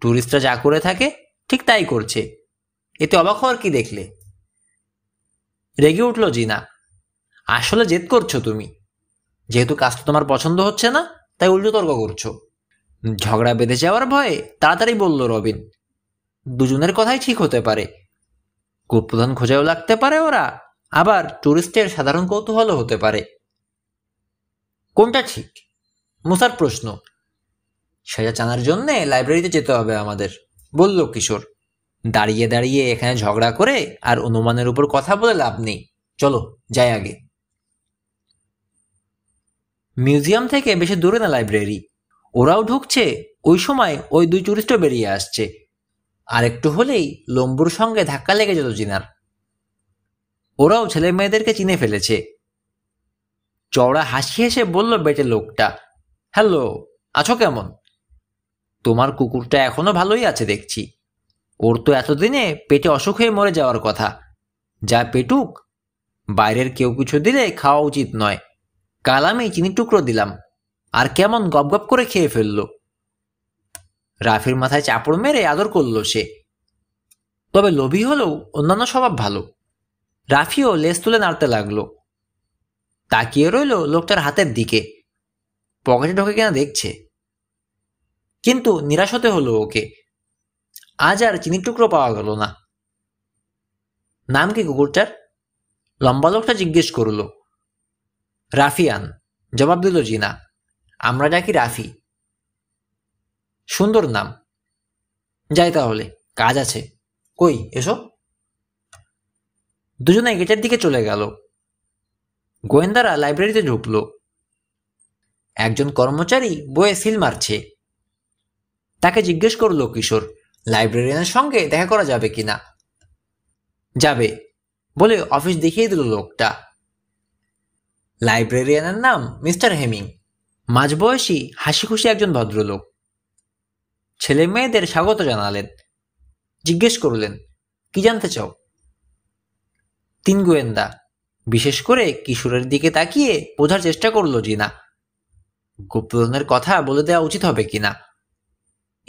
ট্যুরিস্টরা যা করে থাকে ঠিক তাই করছে এতে অবাক হওয়ার কি দেখলে রেগে উঠল জিনা আসলে জেদ করছো তুমি যেহেতু কাজটা তোমার পছন্দ হচ্ছে না তাই উল্টো তর্ক করছো ঝগড়া বেঁধে যাওয়ার ভয়ে তাড়াতাড়ি বলল রবিন দুজনের কথাই ঠিক হতে পারে প্রধান খোঁজাও লাগতে পারে ওরা আবার টুরিস্টের সাধারণ কৌতূহলও হতে পারে কোনটা ঠিক মুসার প্রশ্ন সেটা জানার জন্যে লাইব্রেরিতে যেতে হবে আমাদের বলল কিশোর দাঁড়িয়ে দাঁড়িয়ে এখানে ঝগড়া করে আর অনুমানের উপর কথা বলে লাভ নেই চলো যাই আগে মিউজিয়াম থেকে বেশি দূরে না লাইব্রেরি ওরাও ঢুকছে ওই সময় ওই দুই টুরিস্টও বেরিয়ে আসছে আর একটু হলেই লম্বুর সঙ্গে ধাক্কা লেগে যেত জিনার ওরাও ছেলে মেয়েদেরকে চিনে ফেলেছে চওড়া হাসি হেসে বলল বেটে লোকটা হ্যালো আছো কেমন তোমার কুকুরটা এখনো ভালোই আছে দেখছি ওর তো এতদিনে পেটে অসুখ হয়ে মরে যাওয়ার কথা যা পেটুক বাইরের কেউ কিছু দিলে খাওয়া উচিত নয় কাল আমি চিনি টুকরো দিলাম আর কেমন গপ গপ করে খেয়ে ফেললো রাফির মাথায় চাপড় মেরে আদর করল সে তবে লোভী হলেও অন্যান্য স্বভাব ভালো রাফিও লেজ তুলে নাড়তে লাগলো তাকিয়ে রইল লোকটার হাতের দিকে পকেটে ঢোকে কিনা দেখছে কিন্তু নিরাশ হতে হলো ওকে আজ আর চিনির টুকরো পাওয়া গেল না নাম কি কুকুরটার লম্বা লোকটা জিজ্ঞেস করল রাফিয়ান জবাব দিল জিনা আমরা ডাকি রাফি সুন্দর নাম যাই তাহলে কাজ আছে কই এসো দুজনে গেটের দিকে চলে গেল গোয়েন্দারা লাইব্রেরিতে ঢুকল একজন কর্মচারী বইয়ে সিল মারছে তাকে জিজ্ঞেস করলো কিশোর লাইব্রেরিয়ানের সঙ্গে দেখা করা যাবে কি না যাবে বলে অফিস দেখিয়ে দিল লোকটা লাইব্রেরিয়ানের নাম মিস্টার হেমিং মাঝবয়সী হাসি খুশি একজন ভদ্রলোক ছেলে মেয়েদের স্বাগত জানালেন জিজ্ঞেস করলেন কি জানতে চাও তিন গোয়েন্দা বিশেষ করে কিশোরের দিকে তাকিয়ে বোঝার চেষ্টা করল জিনা গোপনের কথা বলে দেওয়া উচিত হবে কিনা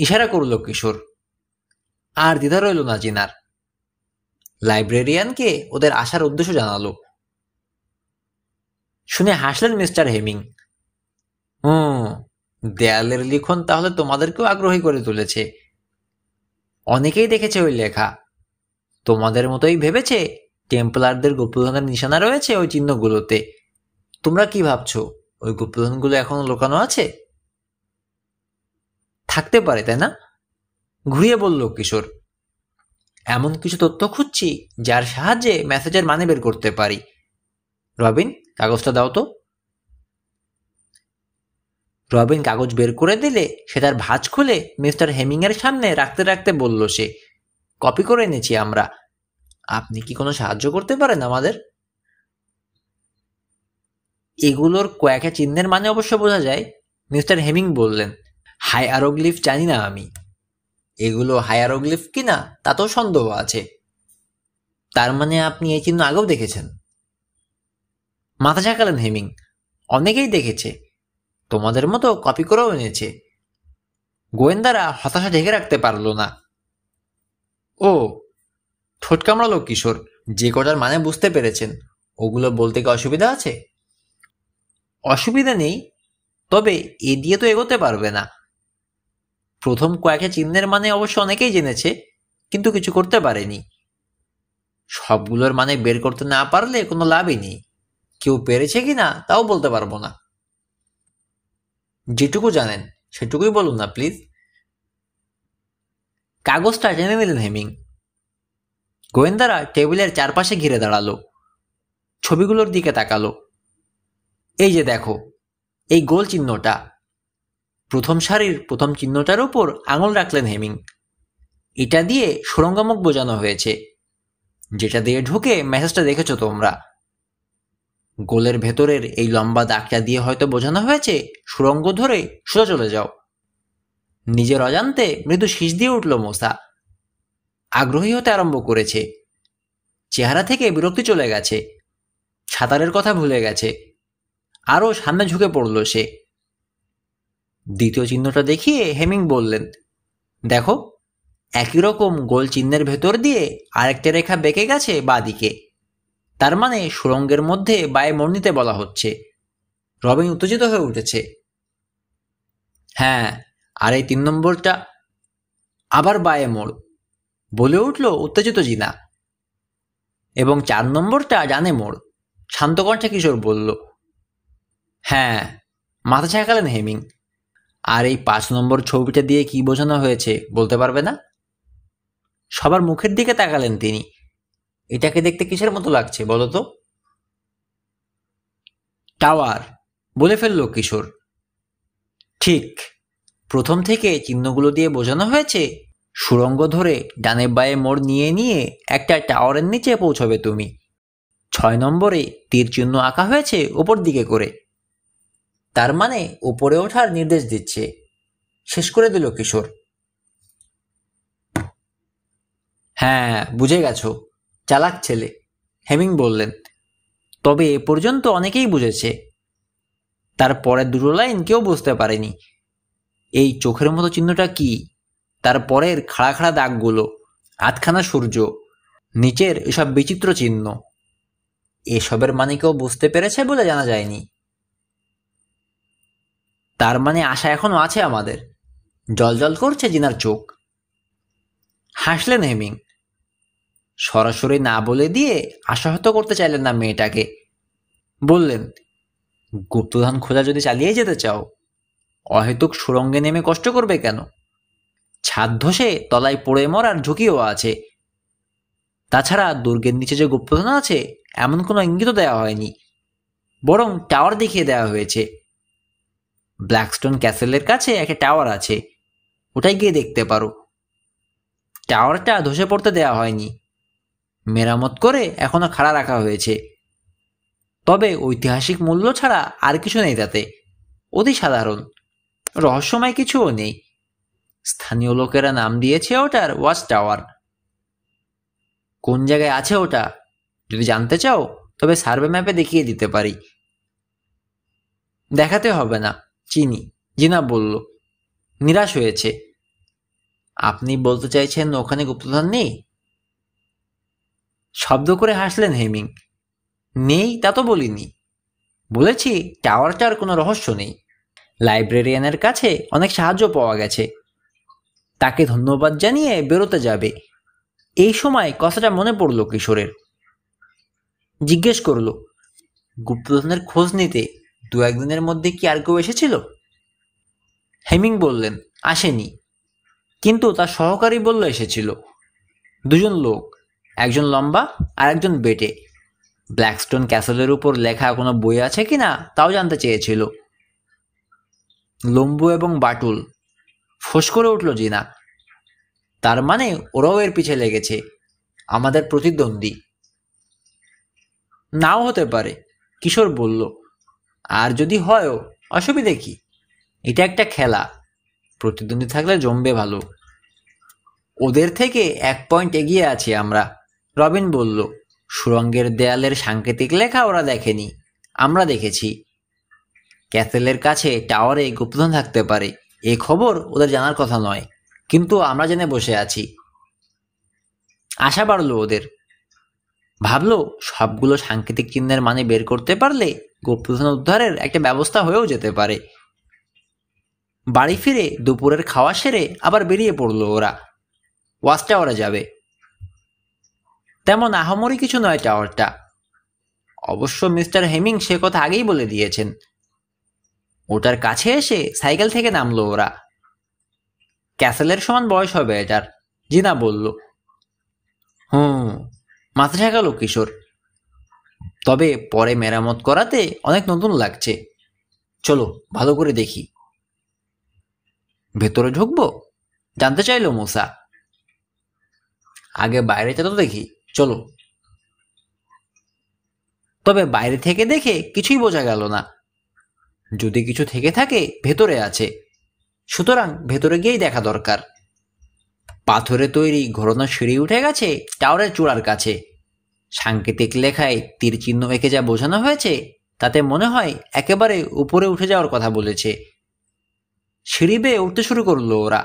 ইশারা করল কিশোর আর দ্বিধা রইল না জিনার লাইব্রেরিয়ানকে ওদের আসার উদ্দেশ্য জানালো শুনে হাসলেন মিস্টার হেমিং হুম দেয়ালের লিখন তাহলে তোমাদেরকেও আগ্রহী করে তুলেছে অনেকেই দেখেছে ওই লেখা তোমাদের মতোই ভেবেছে টেম্পলারদের গোপলনের নিশানা রয়েছে ওই চিহ্নগুলোতে তোমরা কি ভাবছো ওই গোপলনগুলো এখন লোকানো আছে থাকতে পারে তাই না ঘুরিয়ে বলল কিশোর এমন কিছু তথ্য খুঁজছি যার সাহায্যে মেসেজের মানে বের করতে পারি রবিন কাগজটা দাও তো রবিন কাগজ বের করে দিলে সে তার ভাজ খুলে মিস্টার হেমিংয়ের সামনে রাখতে রাখতে বলল সে কপি করে এনেছি আমরা আপনি কি কোনো সাহায্য করতে পারেন আমাদের এগুলোর কয়েকটা চিহ্নের মানে অবশ্য বোঝা যায় মিস্টার হেমিং বললেন হাই আরোগ্লিফ জানি না আমি এগুলো হাই আরোগ্লিফ কিনা তাতেও সন্দেহ আছে তার মানে আপনি এই চিহ্ন আগেও দেখেছেন মাথা ঝাঁকালেন হেমিং অনেকেই দেখেছে তোমাদের মতো কপি করেও এনেছে গোয়েন্দারা হতাশা ঢেকে রাখতে পারল না ও ঠোঁট কামড়ালো কিশোর যে কটার মানে বুঝতে পেরেছেন ওগুলো বলতে কি অসুবিধা আছে অসুবিধা নেই তবে এ দিয়ে তো এগোতে পারবে না প্রথম কয়েকটা চিহ্নের মানে অবশ্য অনেকেই জেনেছে কিন্তু কিছু করতে পারেনি সবগুলোর মানে বের করতে না পারলে কোনো লাভই নেই কেউ পেরেছে কি না তাও বলতে পারবো না যেটুকু জানেন সেটুকুই বলুন না প্লিজ কাগজটা টেনে নিলেন হেমিং গোয়েন্দারা টেবিলের চারপাশে ঘিরে দাঁড়ালো ছবিগুলোর দিকে তাকালো এই যে দেখো এই গোল চিহ্নটা প্রথম সারির প্রথম চিহ্নটার উপর আঙুল রাখলেন হেমিং এটা দিয়ে সুরঙ্গামক বোঝানো হয়েছে যেটা দিয়ে ঢুকে মেসেজটা দেখেছো তোমরা গোলের ভেতরের এই লম্বা দাগটা দিয়ে হয়তো বোঝানো হয়েছে সুরঙ্গ ধরে সোজা চলে যাও নিজের অজান্তে মৃদু শীষ দিয়ে উঠল মোসা আগ্রহী হতে আরম্ভ করেছে চেহারা থেকে বিরক্তি চলে গেছে সাঁতারের কথা ভুলে গেছে আরও সামনে ঝুঁকে পড়ল সে দ্বিতীয় চিহ্নটা দেখিয়ে হেমিং বললেন দেখো একই রকম গোল চিহ্নের ভেতর দিয়ে আরেকটা রেখা বেঁকে গেছে বাদিকে দিকে তার মানে সুরঙ্গের মধ্যে নিতে বলা হচ্ছে রবিন উত্তেজিত হয়ে উঠেছে হ্যাঁ আর এই তিন নম্বরটা আবার বায়ে মোড় বলে উঠল উত্তেজিত জিনা এবং চার নম্বরটা জানে মোড় শান্তকণ্ঠে কিশোর বলল হ্যাঁ মাথা ছাঁকালেন হেমিং আর এই পাঁচ নম্বর ছবিটা দিয়ে কি বোঝানো হয়েছে বলতে পারবে না সবার মুখের দিকে তাকালেন তিনি এটাকে দেখতে কিসের মতো লাগছে বলো তো টাওয়ার বলে ফেললো কিশোর ঠিক প্রথম থেকে চিহ্নগুলো দিয়ে বোঝানো হয়েছে সুরঙ্গ ধরে ডানে বায়ে মোড় নিয়ে নিয়ে একটা টাওয়ারের নিচে পৌঁছবে তুমি ছয় নম্বরে তীর চিহ্ন আঁকা হয়েছে ওপর দিকে করে তার মানে উপরে ওঠার নির্দেশ দিচ্ছে শেষ করে দিল কিশোর হ্যাঁ বুঝে গেছো চালাক ছেলে হেমিং বললেন তবে এ পর্যন্ত অনেকেই বুঝেছে তার দুটো লাইন কেউ বুঝতে পারেনি এই চোখের মতো চিহ্নটা কি তার পরের খাড়া খাড়া দাগগুলো আধখানা সূর্য নিচের এসব বিচিত্র চিহ্ন এসবের মানে কেউ বুঝতে পেরেছে বলে জানা যায়নি তার মানে আশা এখনো আছে আমাদের জল জল করছে জিনার চোখ হাসলেন হেমিং সরাসরি না বলে দিয়ে আশাহত করতে চাইলেন না মেয়েটাকে বললেন গুপ্তধান খোঁজা যদি চালিয়ে যেতে চাও অহেতুক সুরঙ্গে নেমে কষ্ট করবে কেন ছাদ ধসে তলায় পড়ে মরার ঝুঁকিও আছে তাছাড়া দুর্গের নিচে যে গুপ্তধন আছে এমন কোনো ইঙ্গিত দেওয়া হয়নি বরং টাওয়ার দেখিয়ে দেওয়া হয়েছে ব্ল্যাকস্টোন ক্যাসেলের কাছে একটা টাওয়ার আছে ওটাই গিয়ে দেখতে পারো টাওয়ারটা ধসে পড়তে দেওয়া হয়নি মেরামত করে এখনও খাড়া রাখা হয়েছে তবে ঐতিহাসিক মূল্য ছাড়া আর কিছু নেই তাতে অতি সাধারণ রহস্যময় কিছুও নেই স্থানীয় লোকেরা নাম দিয়েছে ওটার ওয়াচ টাওয়ার কোন জায়গায় আছে ওটা যদি জানতে চাও তবে সার্ভে ম্যাপে দেখিয়ে দিতে পারি দেখাতে হবে না চিনি জিনা বলল নিরাশ হয়েছে আপনি বলতে চাইছেন ওখানে গুপ্তধন নেই শব্দ করে হাসলেন হেমিং নেই তা তো বলিনি বলেছি টাওয়ারটার কোনো রহস্য নেই লাইব্রেরিয়ানের কাছে অনেক সাহায্য পাওয়া গেছে তাকে ধন্যবাদ জানিয়ে বেরোতে যাবে এই সময় কথাটা মনে পড়ল কিশোরের জিজ্ঞেস করল গুপ্তধনের খোঁজ নিতে দু একদিনের মধ্যে কি আর কেউ এসেছিল হেমিং বললেন আসেনি কিন্তু তার সহকারী বলল এসেছিল দুজন লোক একজন লম্বা আর একজন বেটে ব্ল্যাকস্টোন ক্যাসেলের উপর লেখা কোনো বই আছে কি না তাও জানতে চেয়েছিল লম্বু এবং বাটুল ফোস করে উঠল জিনা তার মানে ওরাও এর পিছে লেগেছে আমাদের প্রতিদ্বন্দ্বী নাও হতে পারে কিশোর বলল আর যদি হয়ও অসুবিধে কি এটা একটা খেলা প্রতিদ্বন্দ্বী থাকলে জমবে ভালো ওদের থেকে এক পয়েন্ট এগিয়ে আছি আমরা রবিন বলল সুরঙ্গের দেয়ালের সাংকেতিক লেখা ওরা দেখেনি আমরা দেখেছি ক্যাসেলের কাছে টাওয়ারে গুপ্তধন থাকতে পারে এ খবর ওদের জানার কথা নয় কিন্তু আমরা জেনে বসে আছি আশা বাড়লো ওদের ভাবলো সবগুলো সাংকেতিক চিহ্নের মানে বের করতে পারলে গোপ্রধান উদ্ধারের একটা ব্যবস্থা হয়েও যেতে পারে বাড়ি ফিরে দুপুরের খাওয়া সেরে আবার বেরিয়ে পড়লো ওরা ওয়াচ টাওয়ারে যাবে তেমন আহামরি কিছু নয় টাওয়ারটা অবশ্য মিস্টার হেমিং সে কথা আগেই বলে দিয়েছেন ওটার কাছে এসে সাইকেল থেকে নামলো ওরা ক্যাসেলের সমান বয়স হবে এটার জিনা বলল হুম মাথা ঠেকালো কিশোর তবে পরে মেরামত করাতে অনেক নতুন লাগছে চলো ভালো করে দেখি ভেতরে ঢুকবো জানতে চাইলো মোসা আগে বাইরেটা তো দেখি চলো তবে বাইরে থেকে দেখে কিছুই বোঝা গেল না যদি কিছু থেকে থাকে ভেতরে আছে সুতরাং ভেতরে গিয়েই দেখা দরকার পাথরে তৈরি ঘোরানো সিঁড়ি উঠে গেছে টাওয়ারের চূড়ার কাছে সাংকেতিক লেখায় তীর চিহ্ন এঁকে যা বোঝানো হয়েছে তাতে মনে হয় একেবারে উপরে উঠে যাওয়ার কথা বলেছে সিঁড়ি বেয়ে উঠতে শুরু করলো ওরা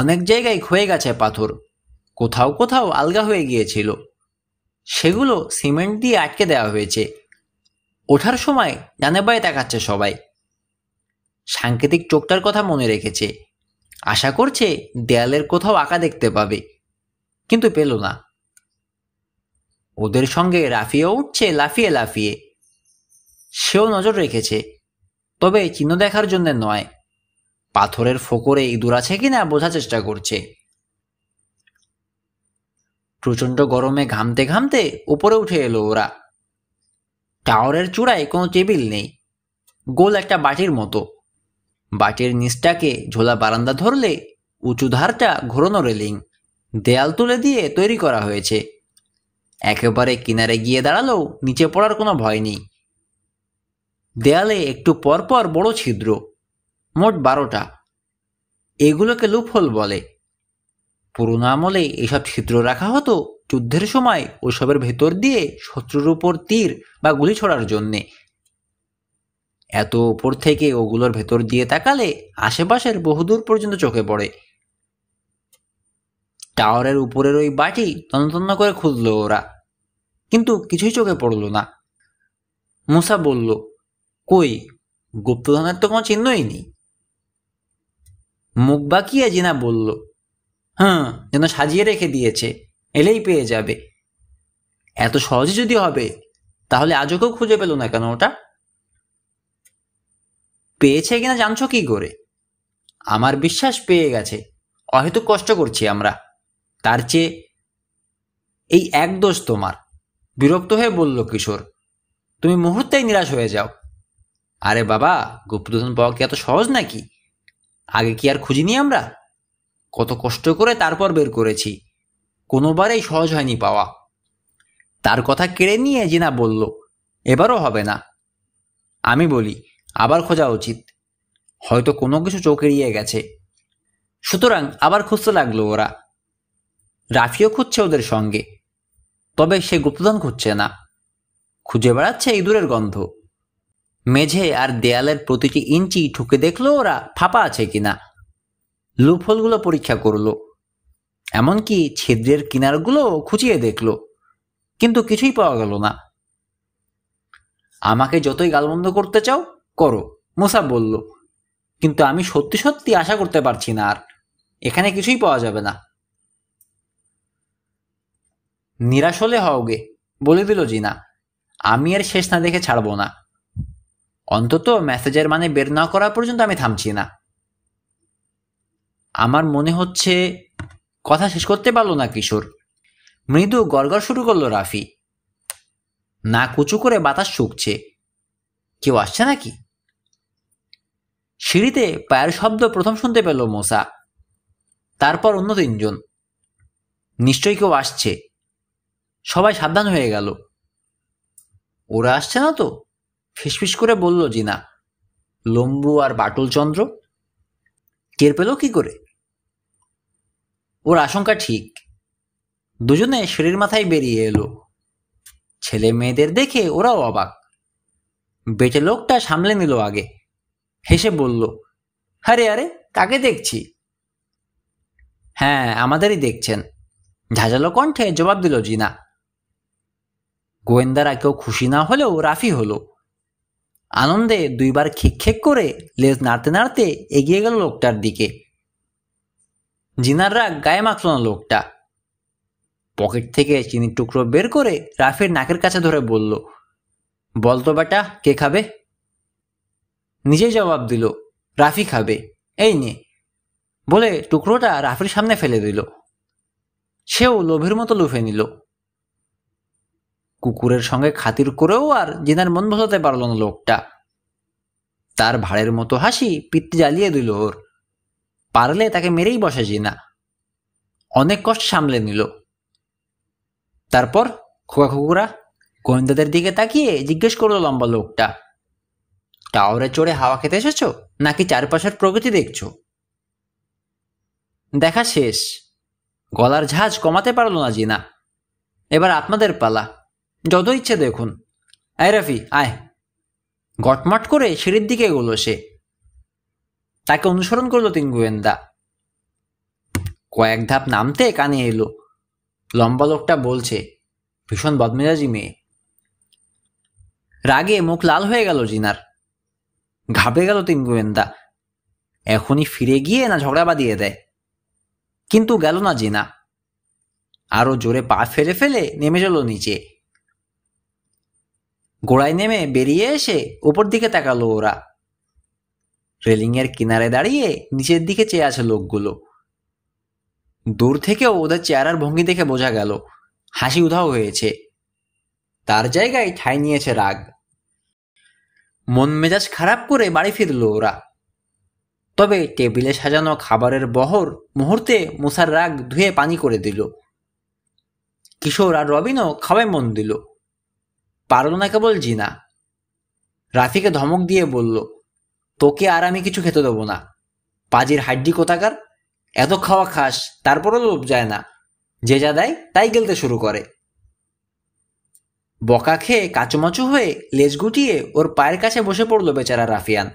অনেক জায়গায় ক্ষয়ে গেছে পাথর কোথাও কোথাও আলগা হয়ে গিয়েছিল সেগুলো সিমেন্ট দিয়ে আটকে দেওয়া হয়েছে ওঠার সময় ডানে বায়ে তাকাচ্ছে সবাই সাংকেতিক চোখটার কথা মনে রেখেছে আশা করছে দেয়ালের কোথাও আঁকা দেখতে পাবে কিন্তু পেল না ওদের সঙ্গে রাফিয়েও উঠছে লাফিয়ে লাফিয়ে সেও নজর রেখেছে তবে চিহ্ন দেখার জন্য নয় পাথরের ফোকরে ইঁদুর আছে কিনা বোঝার চেষ্টা করছে প্রচণ্ড গরমে ঘামতে ঘামতে উপরে উঠে এলো ওরা টাওয়ারের চূড়ায় কোনো টেবিল নেই গোল একটা বাটির মতো বাটির নিচটাকে ঝোলা বারান্দা ধরলে উঁচু ধারটা ঘোরানো রেলিং দেয়াল তুলে দিয়ে তৈরি করা হয়েছে একেবারে কিনারে গিয়ে দাঁড়ালো নিচে পড়ার কোনো ভয় নেই দেয়ালে একটু পরপর বড় ছিদ্র মোট বারোটা এগুলোকে লুপহোল বলে পুরোনো আমলে এসব ছিদ্র রাখা হতো যুদ্ধের সময় ওসবের ভেতর দিয়ে শত্রুর উপর তীর বা গুলি ছড়ার জন্যে এত ওপর থেকে ওগুলোর ভেতর দিয়ে তাকালে আশেপাশের বহুদূর পর্যন্ত চোখে পড়ে টাওয়ারের উপরের ওই বাটি তন্নতন্ন করে খুঁজল ওরা কিন্তু কিছুই চোখে পড়ল না মুসা বলল কই গুপ্তধনের তো কোনো চিহ্নই নেই মুখ বাকিয়া জিনা বলল হ্যাঁ যেন সাজিয়ে রেখে দিয়েছে এলেই পেয়ে যাবে এত সহজে যদি হবে তাহলে আজ খুঁজে পেল না কেন ওটা পেয়েছে কিনা জানছো কি করে আমার বিশ্বাস পেয়ে গেছে অহেতুক কষ্ট করছি আমরা তার চেয়ে এই এক দোষ তোমার বিরক্ত হয়ে বলল কিশোর তুমি মুহূর্তেই নিরাশ হয়ে যাও আরে বাবা গুপ্তধন পাওয়া কি এত সহজ নাকি আগে কি আর খুঁজিনি আমরা কত কষ্ট করে তারপর বের করেছি কোনোবারেই সহজ হয়নি পাওয়া তার কথা কেড়ে নিয়ে জিনা বলল এবারও হবে না আমি বলি আবার খোঁজা উচিত হয়তো কোনো কিছু চোখ এড়িয়ে গেছে সুতরাং আবার খুঁজতে লাগলো ওরা রাফিও খুঁজছে ওদের সঙ্গে তবে সে গুপ্তধন খুঁজছে না খুঁজে বেড়াচ্ছে ইঁদুরের গন্ধ মেঝে আর দেয়ালের প্রতিটি ইঞ্চি ঠুকে দেখলো ওরা ফাঁপা আছে কিনা লুফলগুলো পরীক্ষা করলো এমনকি ছিদ্রের কিনারগুলো খুঁচিয়ে দেখল কিন্তু কিছুই পাওয়া গেল না আমাকে যতই গালবন্ধ করতে চাও করো মুসা বলল কিন্তু আমি সত্যি সত্যি আশা করতে পারছি না আর এখানে কিছুই পাওয়া যাবে না নিরাশ হলে হওগে বলে দিল জিনা আমি আর শেষ না দেখে ছাড়বো না অন্তত মেসেজের মানে বের না করা পর্যন্ত আমি থামছি না আমার মনে হচ্ছে কথা শেষ করতে পারলো না কিশোর মৃদু গড়গড় শুরু করলো রাফি না কুচু করে বাতাস শুকছে কেউ আসছে নাকি সিঁড়িতে পায়ের শব্দ প্রথম শুনতে পেল মোসা তারপর অন্য তিনজন নিশ্চয়ই কেউ আসছে সবাই সাবধান হয়ে গেল ওরা আসছে না তো ফিসফিস করে বলল জিনা লম্বু আর বাটুলচন্দ্র টের পেল কি করে ওর আশঙ্কা ঠিক দুজনে শরীর মাথায় বেরিয়ে এলো ছেলে মেয়েদের দেখে ওরাও অবাক বেটে লোকটা সামলে নিল আগে হেসে বলল আরে আরে কাকে দেখছি হ্যাঁ আমাদেরই দেখছেন ঝাঁঝালো কণ্ঠে জবাব দিল জিনা গোয়েন্দারা কেউ খুশি না হলেও রাফি হলো আনন্দে দুইবার খেক করে লেজ নাড়তে নাড়তে এগিয়ে গেল লোকটার দিকে জিনাররা গায়ে মাখল না লোকটা পকেট থেকে চিনির টুকরো বের করে রাফির নাকের কাছে ধরে বলল বলতো বেটা কে খাবে নিজেই জবাব দিল রাফি খাবে এই নে বলে টুকরোটা রাফির সামনে ফেলে দিল সেও লোভের মতো লুফে নিল কুকুরের সঙ্গে খাতির করেও আর জিনার মন বসাতে পারল না লোকটা তার ভাড়ের মতো হাসি পিত্তি জ্বালিয়ে দিল ওর পারলে তাকে মেরেই বসে জিনা অনেক কষ্ট সামলে নিল তারপর খোকা খুকুরা গোয়েন্দাদের দিকে তাকিয়ে জিজ্ঞেস করলো লম্বা লোকটা টাওয়ারে চড়ে হাওয়া খেতে এসেছো নাকি চারপাশের প্রকৃতি দেখছো দেখা শেষ গলার ঝাঁজ কমাতে পারল না জিনা এবার আপনাদের পালা যত ইচ্ছে দেখুন আয় রাফি আয় গটমাট করে সিঁড়ির দিকে এগোলো সে তাকে অনুসরণ করলো তিন গোয়েন্দা কয়েক ধাপ নামতে কানে এলো লম্বা লোকটা বলছে ভীষণ বদমেজাজি মেয়ে রাগে মুখ লাল হয়ে গেল জিনার ঘাবে গেল তিন গোয়েন্দা এখনই ফিরে গিয়ে না ঝগড়া বাঁধিয়ে দেয় কিন্তু গেল না জিনা আরো জোরে পা ফেলে ফেলে নেমে চলো নিচে গোড়ায় নেমে বেরিয়ে এসে ওপর দিকে তাকালো ওরা রেলিংয়ের কিনারে দাঁড়িয়ে নিচের দিকে চেয়ে আছে লোকগুলো দূর থেকেও ওদের চেহারার ভঙ্গি দেখে বোঝা গেল হাসি উধাও হয়েছে তার জায়গায় ঠাঁই নিয়েছে রাগ মন মেজাজ খারাপ করে বাড়ি ফিরল ওরা তবে টেবিলে সাজানো খাবারের বহর মুহূর্তে মুসার রাগ ধুয়ে পানি করে দিল কিশোর আর রবিনও খাওয়ায় মন দিল পারল না কেবল জিনা রাফিকে ধমক দিয়ে বলল তোকে আর আমি কিছু খেতে দেবো না পাজির হাড্ডি কোথাকার এত খাওয়া খাস তারপরও লোভ যায় না যে যা দেয় তাই গেলতে শুরু করে বকা খেয়ে কাঁচুমাচু হয়ে লেজ গুটিয়ে ওর পায়ের কাছে বসে পড়ল বেচারা রাফিয়ান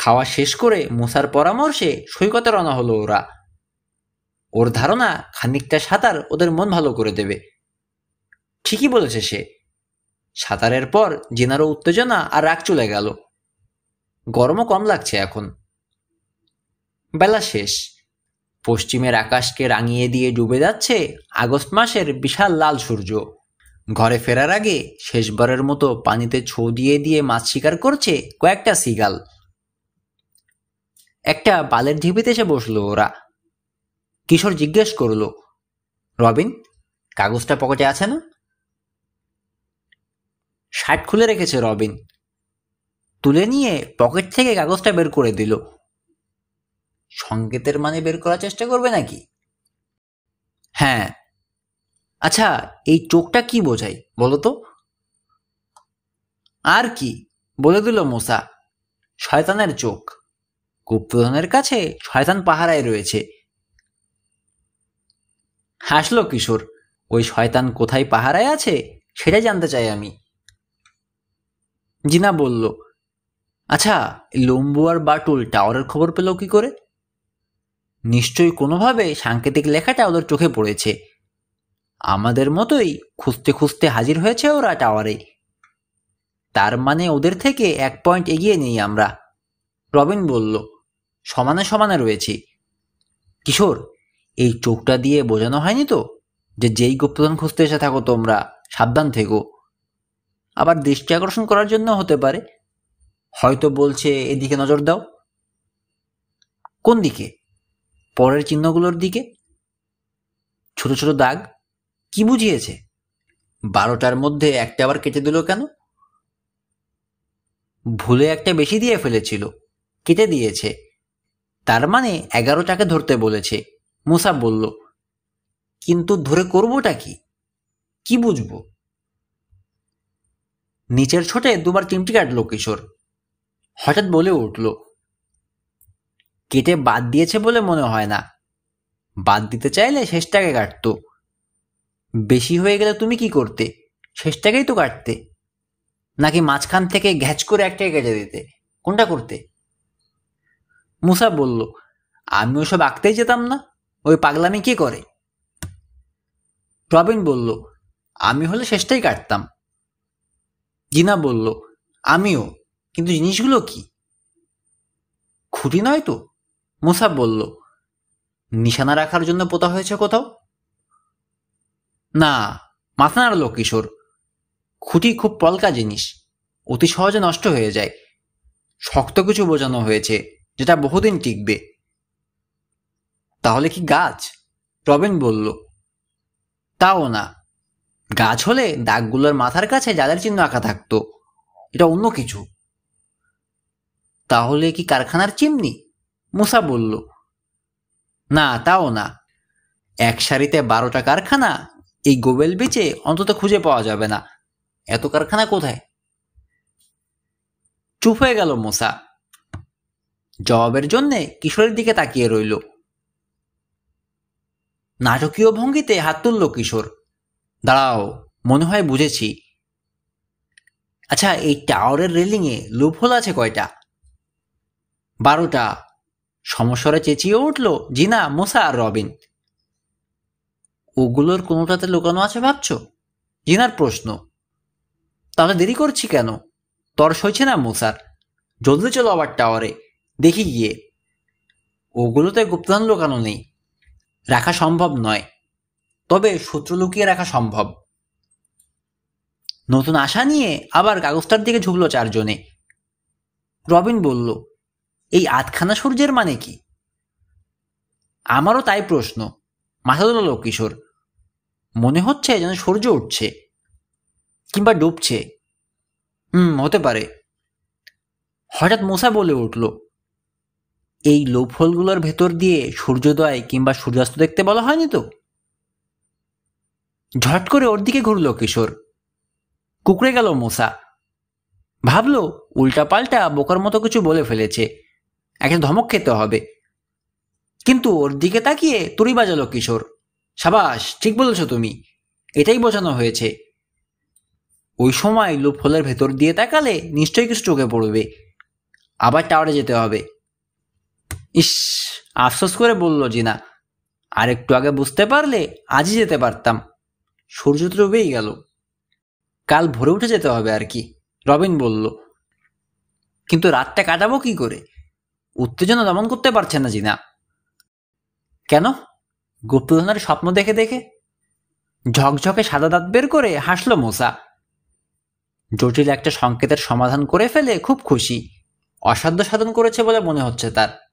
খাওয়া শেষ করে মুসার পরামর্শে সৈকতে রওনা হলো ওরা ওর ধারণা খানিকটা সাঁতার ওদের মন ভালো করে দেবে ঠিকই বলেছে সে সাঁতারের পর জিনারও উত্তেজনা আর রাগ চলে গেল গরমও কম লাগছে এখন বেলা শেষ পশ্চিমের আকাশকে রাঙিয়ে দিয়ে ডুবে যাচ্ছে আগস্ট মাসের বিশাল লাল সূর্য ঘরে ফেরার আগে শেষবারের মতো পানিতে ছো দিয়ে দিয়ে মাছ শিকার করছে কয়েকটা সিগাল একটা বালের ঢিপিতে এসে বসলো ওরা কিশোর জিজ্ঞেস করলো রবিন কাগজটা পকেটে আছে না হ্যাট খুলে রেখেছে রবিন তুলে নিয়ে পকেট থেকে কাগজটা বের করে দিল সংকেতের মানে বের করার চেষ্টা করবে নাকি হ্যাঁ আচ্ছা এই চোখটা কি বোঝায় বলো তো আর কি বলে দিল মোসা শয়তানের চোখ গুপ্তধনের কাছে শয়তান পাহারায় রয়েছে হাসলো কিশোর ওই শয়তান কোথায় পাহারায় আছে সেটাই জানতে চাই আমি জিনা বলল আচ্ছা লম্বু আর বাটুল টাওয়ারের খবর পেল কি করে নিশ্চয়ই কোনোভাবে সাংকেতিক লেখাটা ওদের চোখে পড়েছে আমাদের মতোই খুঁজতে খুঁজতে হাজির হয়েছে ওরা টাওয়ারে তার মানে ওদের থেকে এক পয়েন্ট এগিয়ে নেই আমরা রবিন বলল সমানে সমানে রয়েছি কিশোর এই চোখটা দিয়ে বোঝানো হয়নি তো যে যেই গুপ্তধন খুঁজতে এসে থাকো তোমরা সাবধান থেকো আবার দৃষ্টি আকর্ষণ করার জন্য হতে পারে হয়তো বলছে এদিকে নজর দাও কোন দিকে পরের চিহ্নগুলোর দিকে ছোট ছোট দাগ কি বুঝিয়েছে বারোটার মধ্যে একটা আবার কেটে দিল কেন ভুলে একটা বেশি দিয়ে ফেলেছিল কেটে দিয়েছে তার মানে এগারোটাকে ধরতে বলেছে মুসা বলল কিন্তু ধরে করবোটা কি কি বুঝবো নিচের ছোটে দুবার চিমটি কাটলো কিশোর হঠাৎ বলে উঠল কেটে বাদ দিয়েছে বলে মনে হয় না বাদ দিতে চাইলে শেষটাকে কাটত বেশি হয়ে গেলে তুমি কি করতে শেষটাকেই তো কাটতে নাকি মাঝখান থেকে ঘ্যাচ করে একটাই কেটে দিতে কোনটা করতে মুসা বলল আমি ওসব আঁকতেই যেতাম না ওই পাগলামি কি করে প্রবীণ বলল আমি হলে শেষটাই কাটতাম গিনা বলল আমিও কিন্তু জিনিসগুলো কি খুঁটি নয় তো মুসা বলল নিশানা রাখার জন্য পোতা হয়েছে কোথাও না মাথা নাড়ল কিশোর খুঁটি খুব পলকা জিনিস অতি সহজে নষ্ট হয়ে যায় শক্ত কিছু বোঝানো হয়েছে যেটা বহুদিন টিকবে তাহলে কি গাছ প্রবীণ বলল তাও না গাছ হলে দাগগুলোর মাথার কাছে যাদের চিহ্ন আঁকা থাকতো এটা অন্য কিছু তাহলে কি কারখানার চিমনি মুসা বলল না তাও না এক সারিতে বারোটা কারখানা এই গোবেল বেচে অন্তত খুঁজে পাওয়া যাবে না এত কারখানা কোথায় চুপ হয়ে গেল মোসা জবাবের জন্যে কিশোরের দিকে তাকিয়ে রইল নাটকীয় ভঙ্গিতে হাত তুলল কিশোর দাঁড়াও মনে হয় বুঝেছি আচ্ছা এই টাওয়ারের রেলিংয়ে লুপহোল আছে কয়টা বারোটা সমস্বরে চেঁচিয়ে উঠল জিনা মোসা আর রবিন ওগুলোর কোনোটাতে লুকানো আছে ভাবছ জিনার প্রশ্ন তাহলে দেরি করছি কেন তর সইছে না মোসার জলদি চলো আবার টাওয়ারে দেখি গিয়ে ওগুলোতে গুপ্তান লুকানো নেই রাখা সম্ভব নয় তবে শত্রু লুকিয়ে রাখা সম্ভব নতুন আশা নিয়ে আবার কাগজটার দিকে ঝুঁকল চারজনে রবিন বলল এই আধখানা সূর্যের মানে কি আমারও তাই প্রশ্ন মাথা ধরল কিশোর মনে হচ্ছে যেন সূর্য উঠছে কিংবা ডুবছে হুম হতে পারে হঠাৎ মোসা বলে উঠল এই লোফলগুলোর ভেতর দিয়ে সূর্যোদয় কিংবা সূর্যাস্ত দেখতে বলা হয়নি তো ঝট করে ওর দিকে ঘুরল কিশোর কুকড়ে গেল মোসা ভাবল উল্টা পাল্টা বোকার মতো কিছু বলে ফেলেছে একটা ধমক খেতে হবে কিন্তু ওর দিকে তাকিয়ে তুড়ি বাজালো কিশোর সাবাস ঠিক বলেছ তুমি এটাই বোঝানো হয়েছে ওই সময় হোলের ভেতর দিয়ে তাকালে নিশ্চয়ই কিছু চোখে পড়বে আবার টাওয়ারে যেতে হবে ইস আফসোস করে বলল জিনা আর একটু আগে বুঝতে পারলে আজই যেতে পারতাম সূর্য তো ডুবেই গেল কাল ভোরে উঠে যেতে হবে আর কি রবিন বলল কিন্তু রাতটা কাটাবো কি করে উত্তেজনা দমন করতে পারছে না জিনা কেন গুপ্তধনের স্বপ্ন দেখে দেখে ঝকঝকে সাদা দাঁত বের করে হাসলো মোসা জটিল একটা সংকেতের সমাধান করে ফেলে খুব খুশি অসাধ্য সাধন করেছে বলে মনে হচ্ছে তার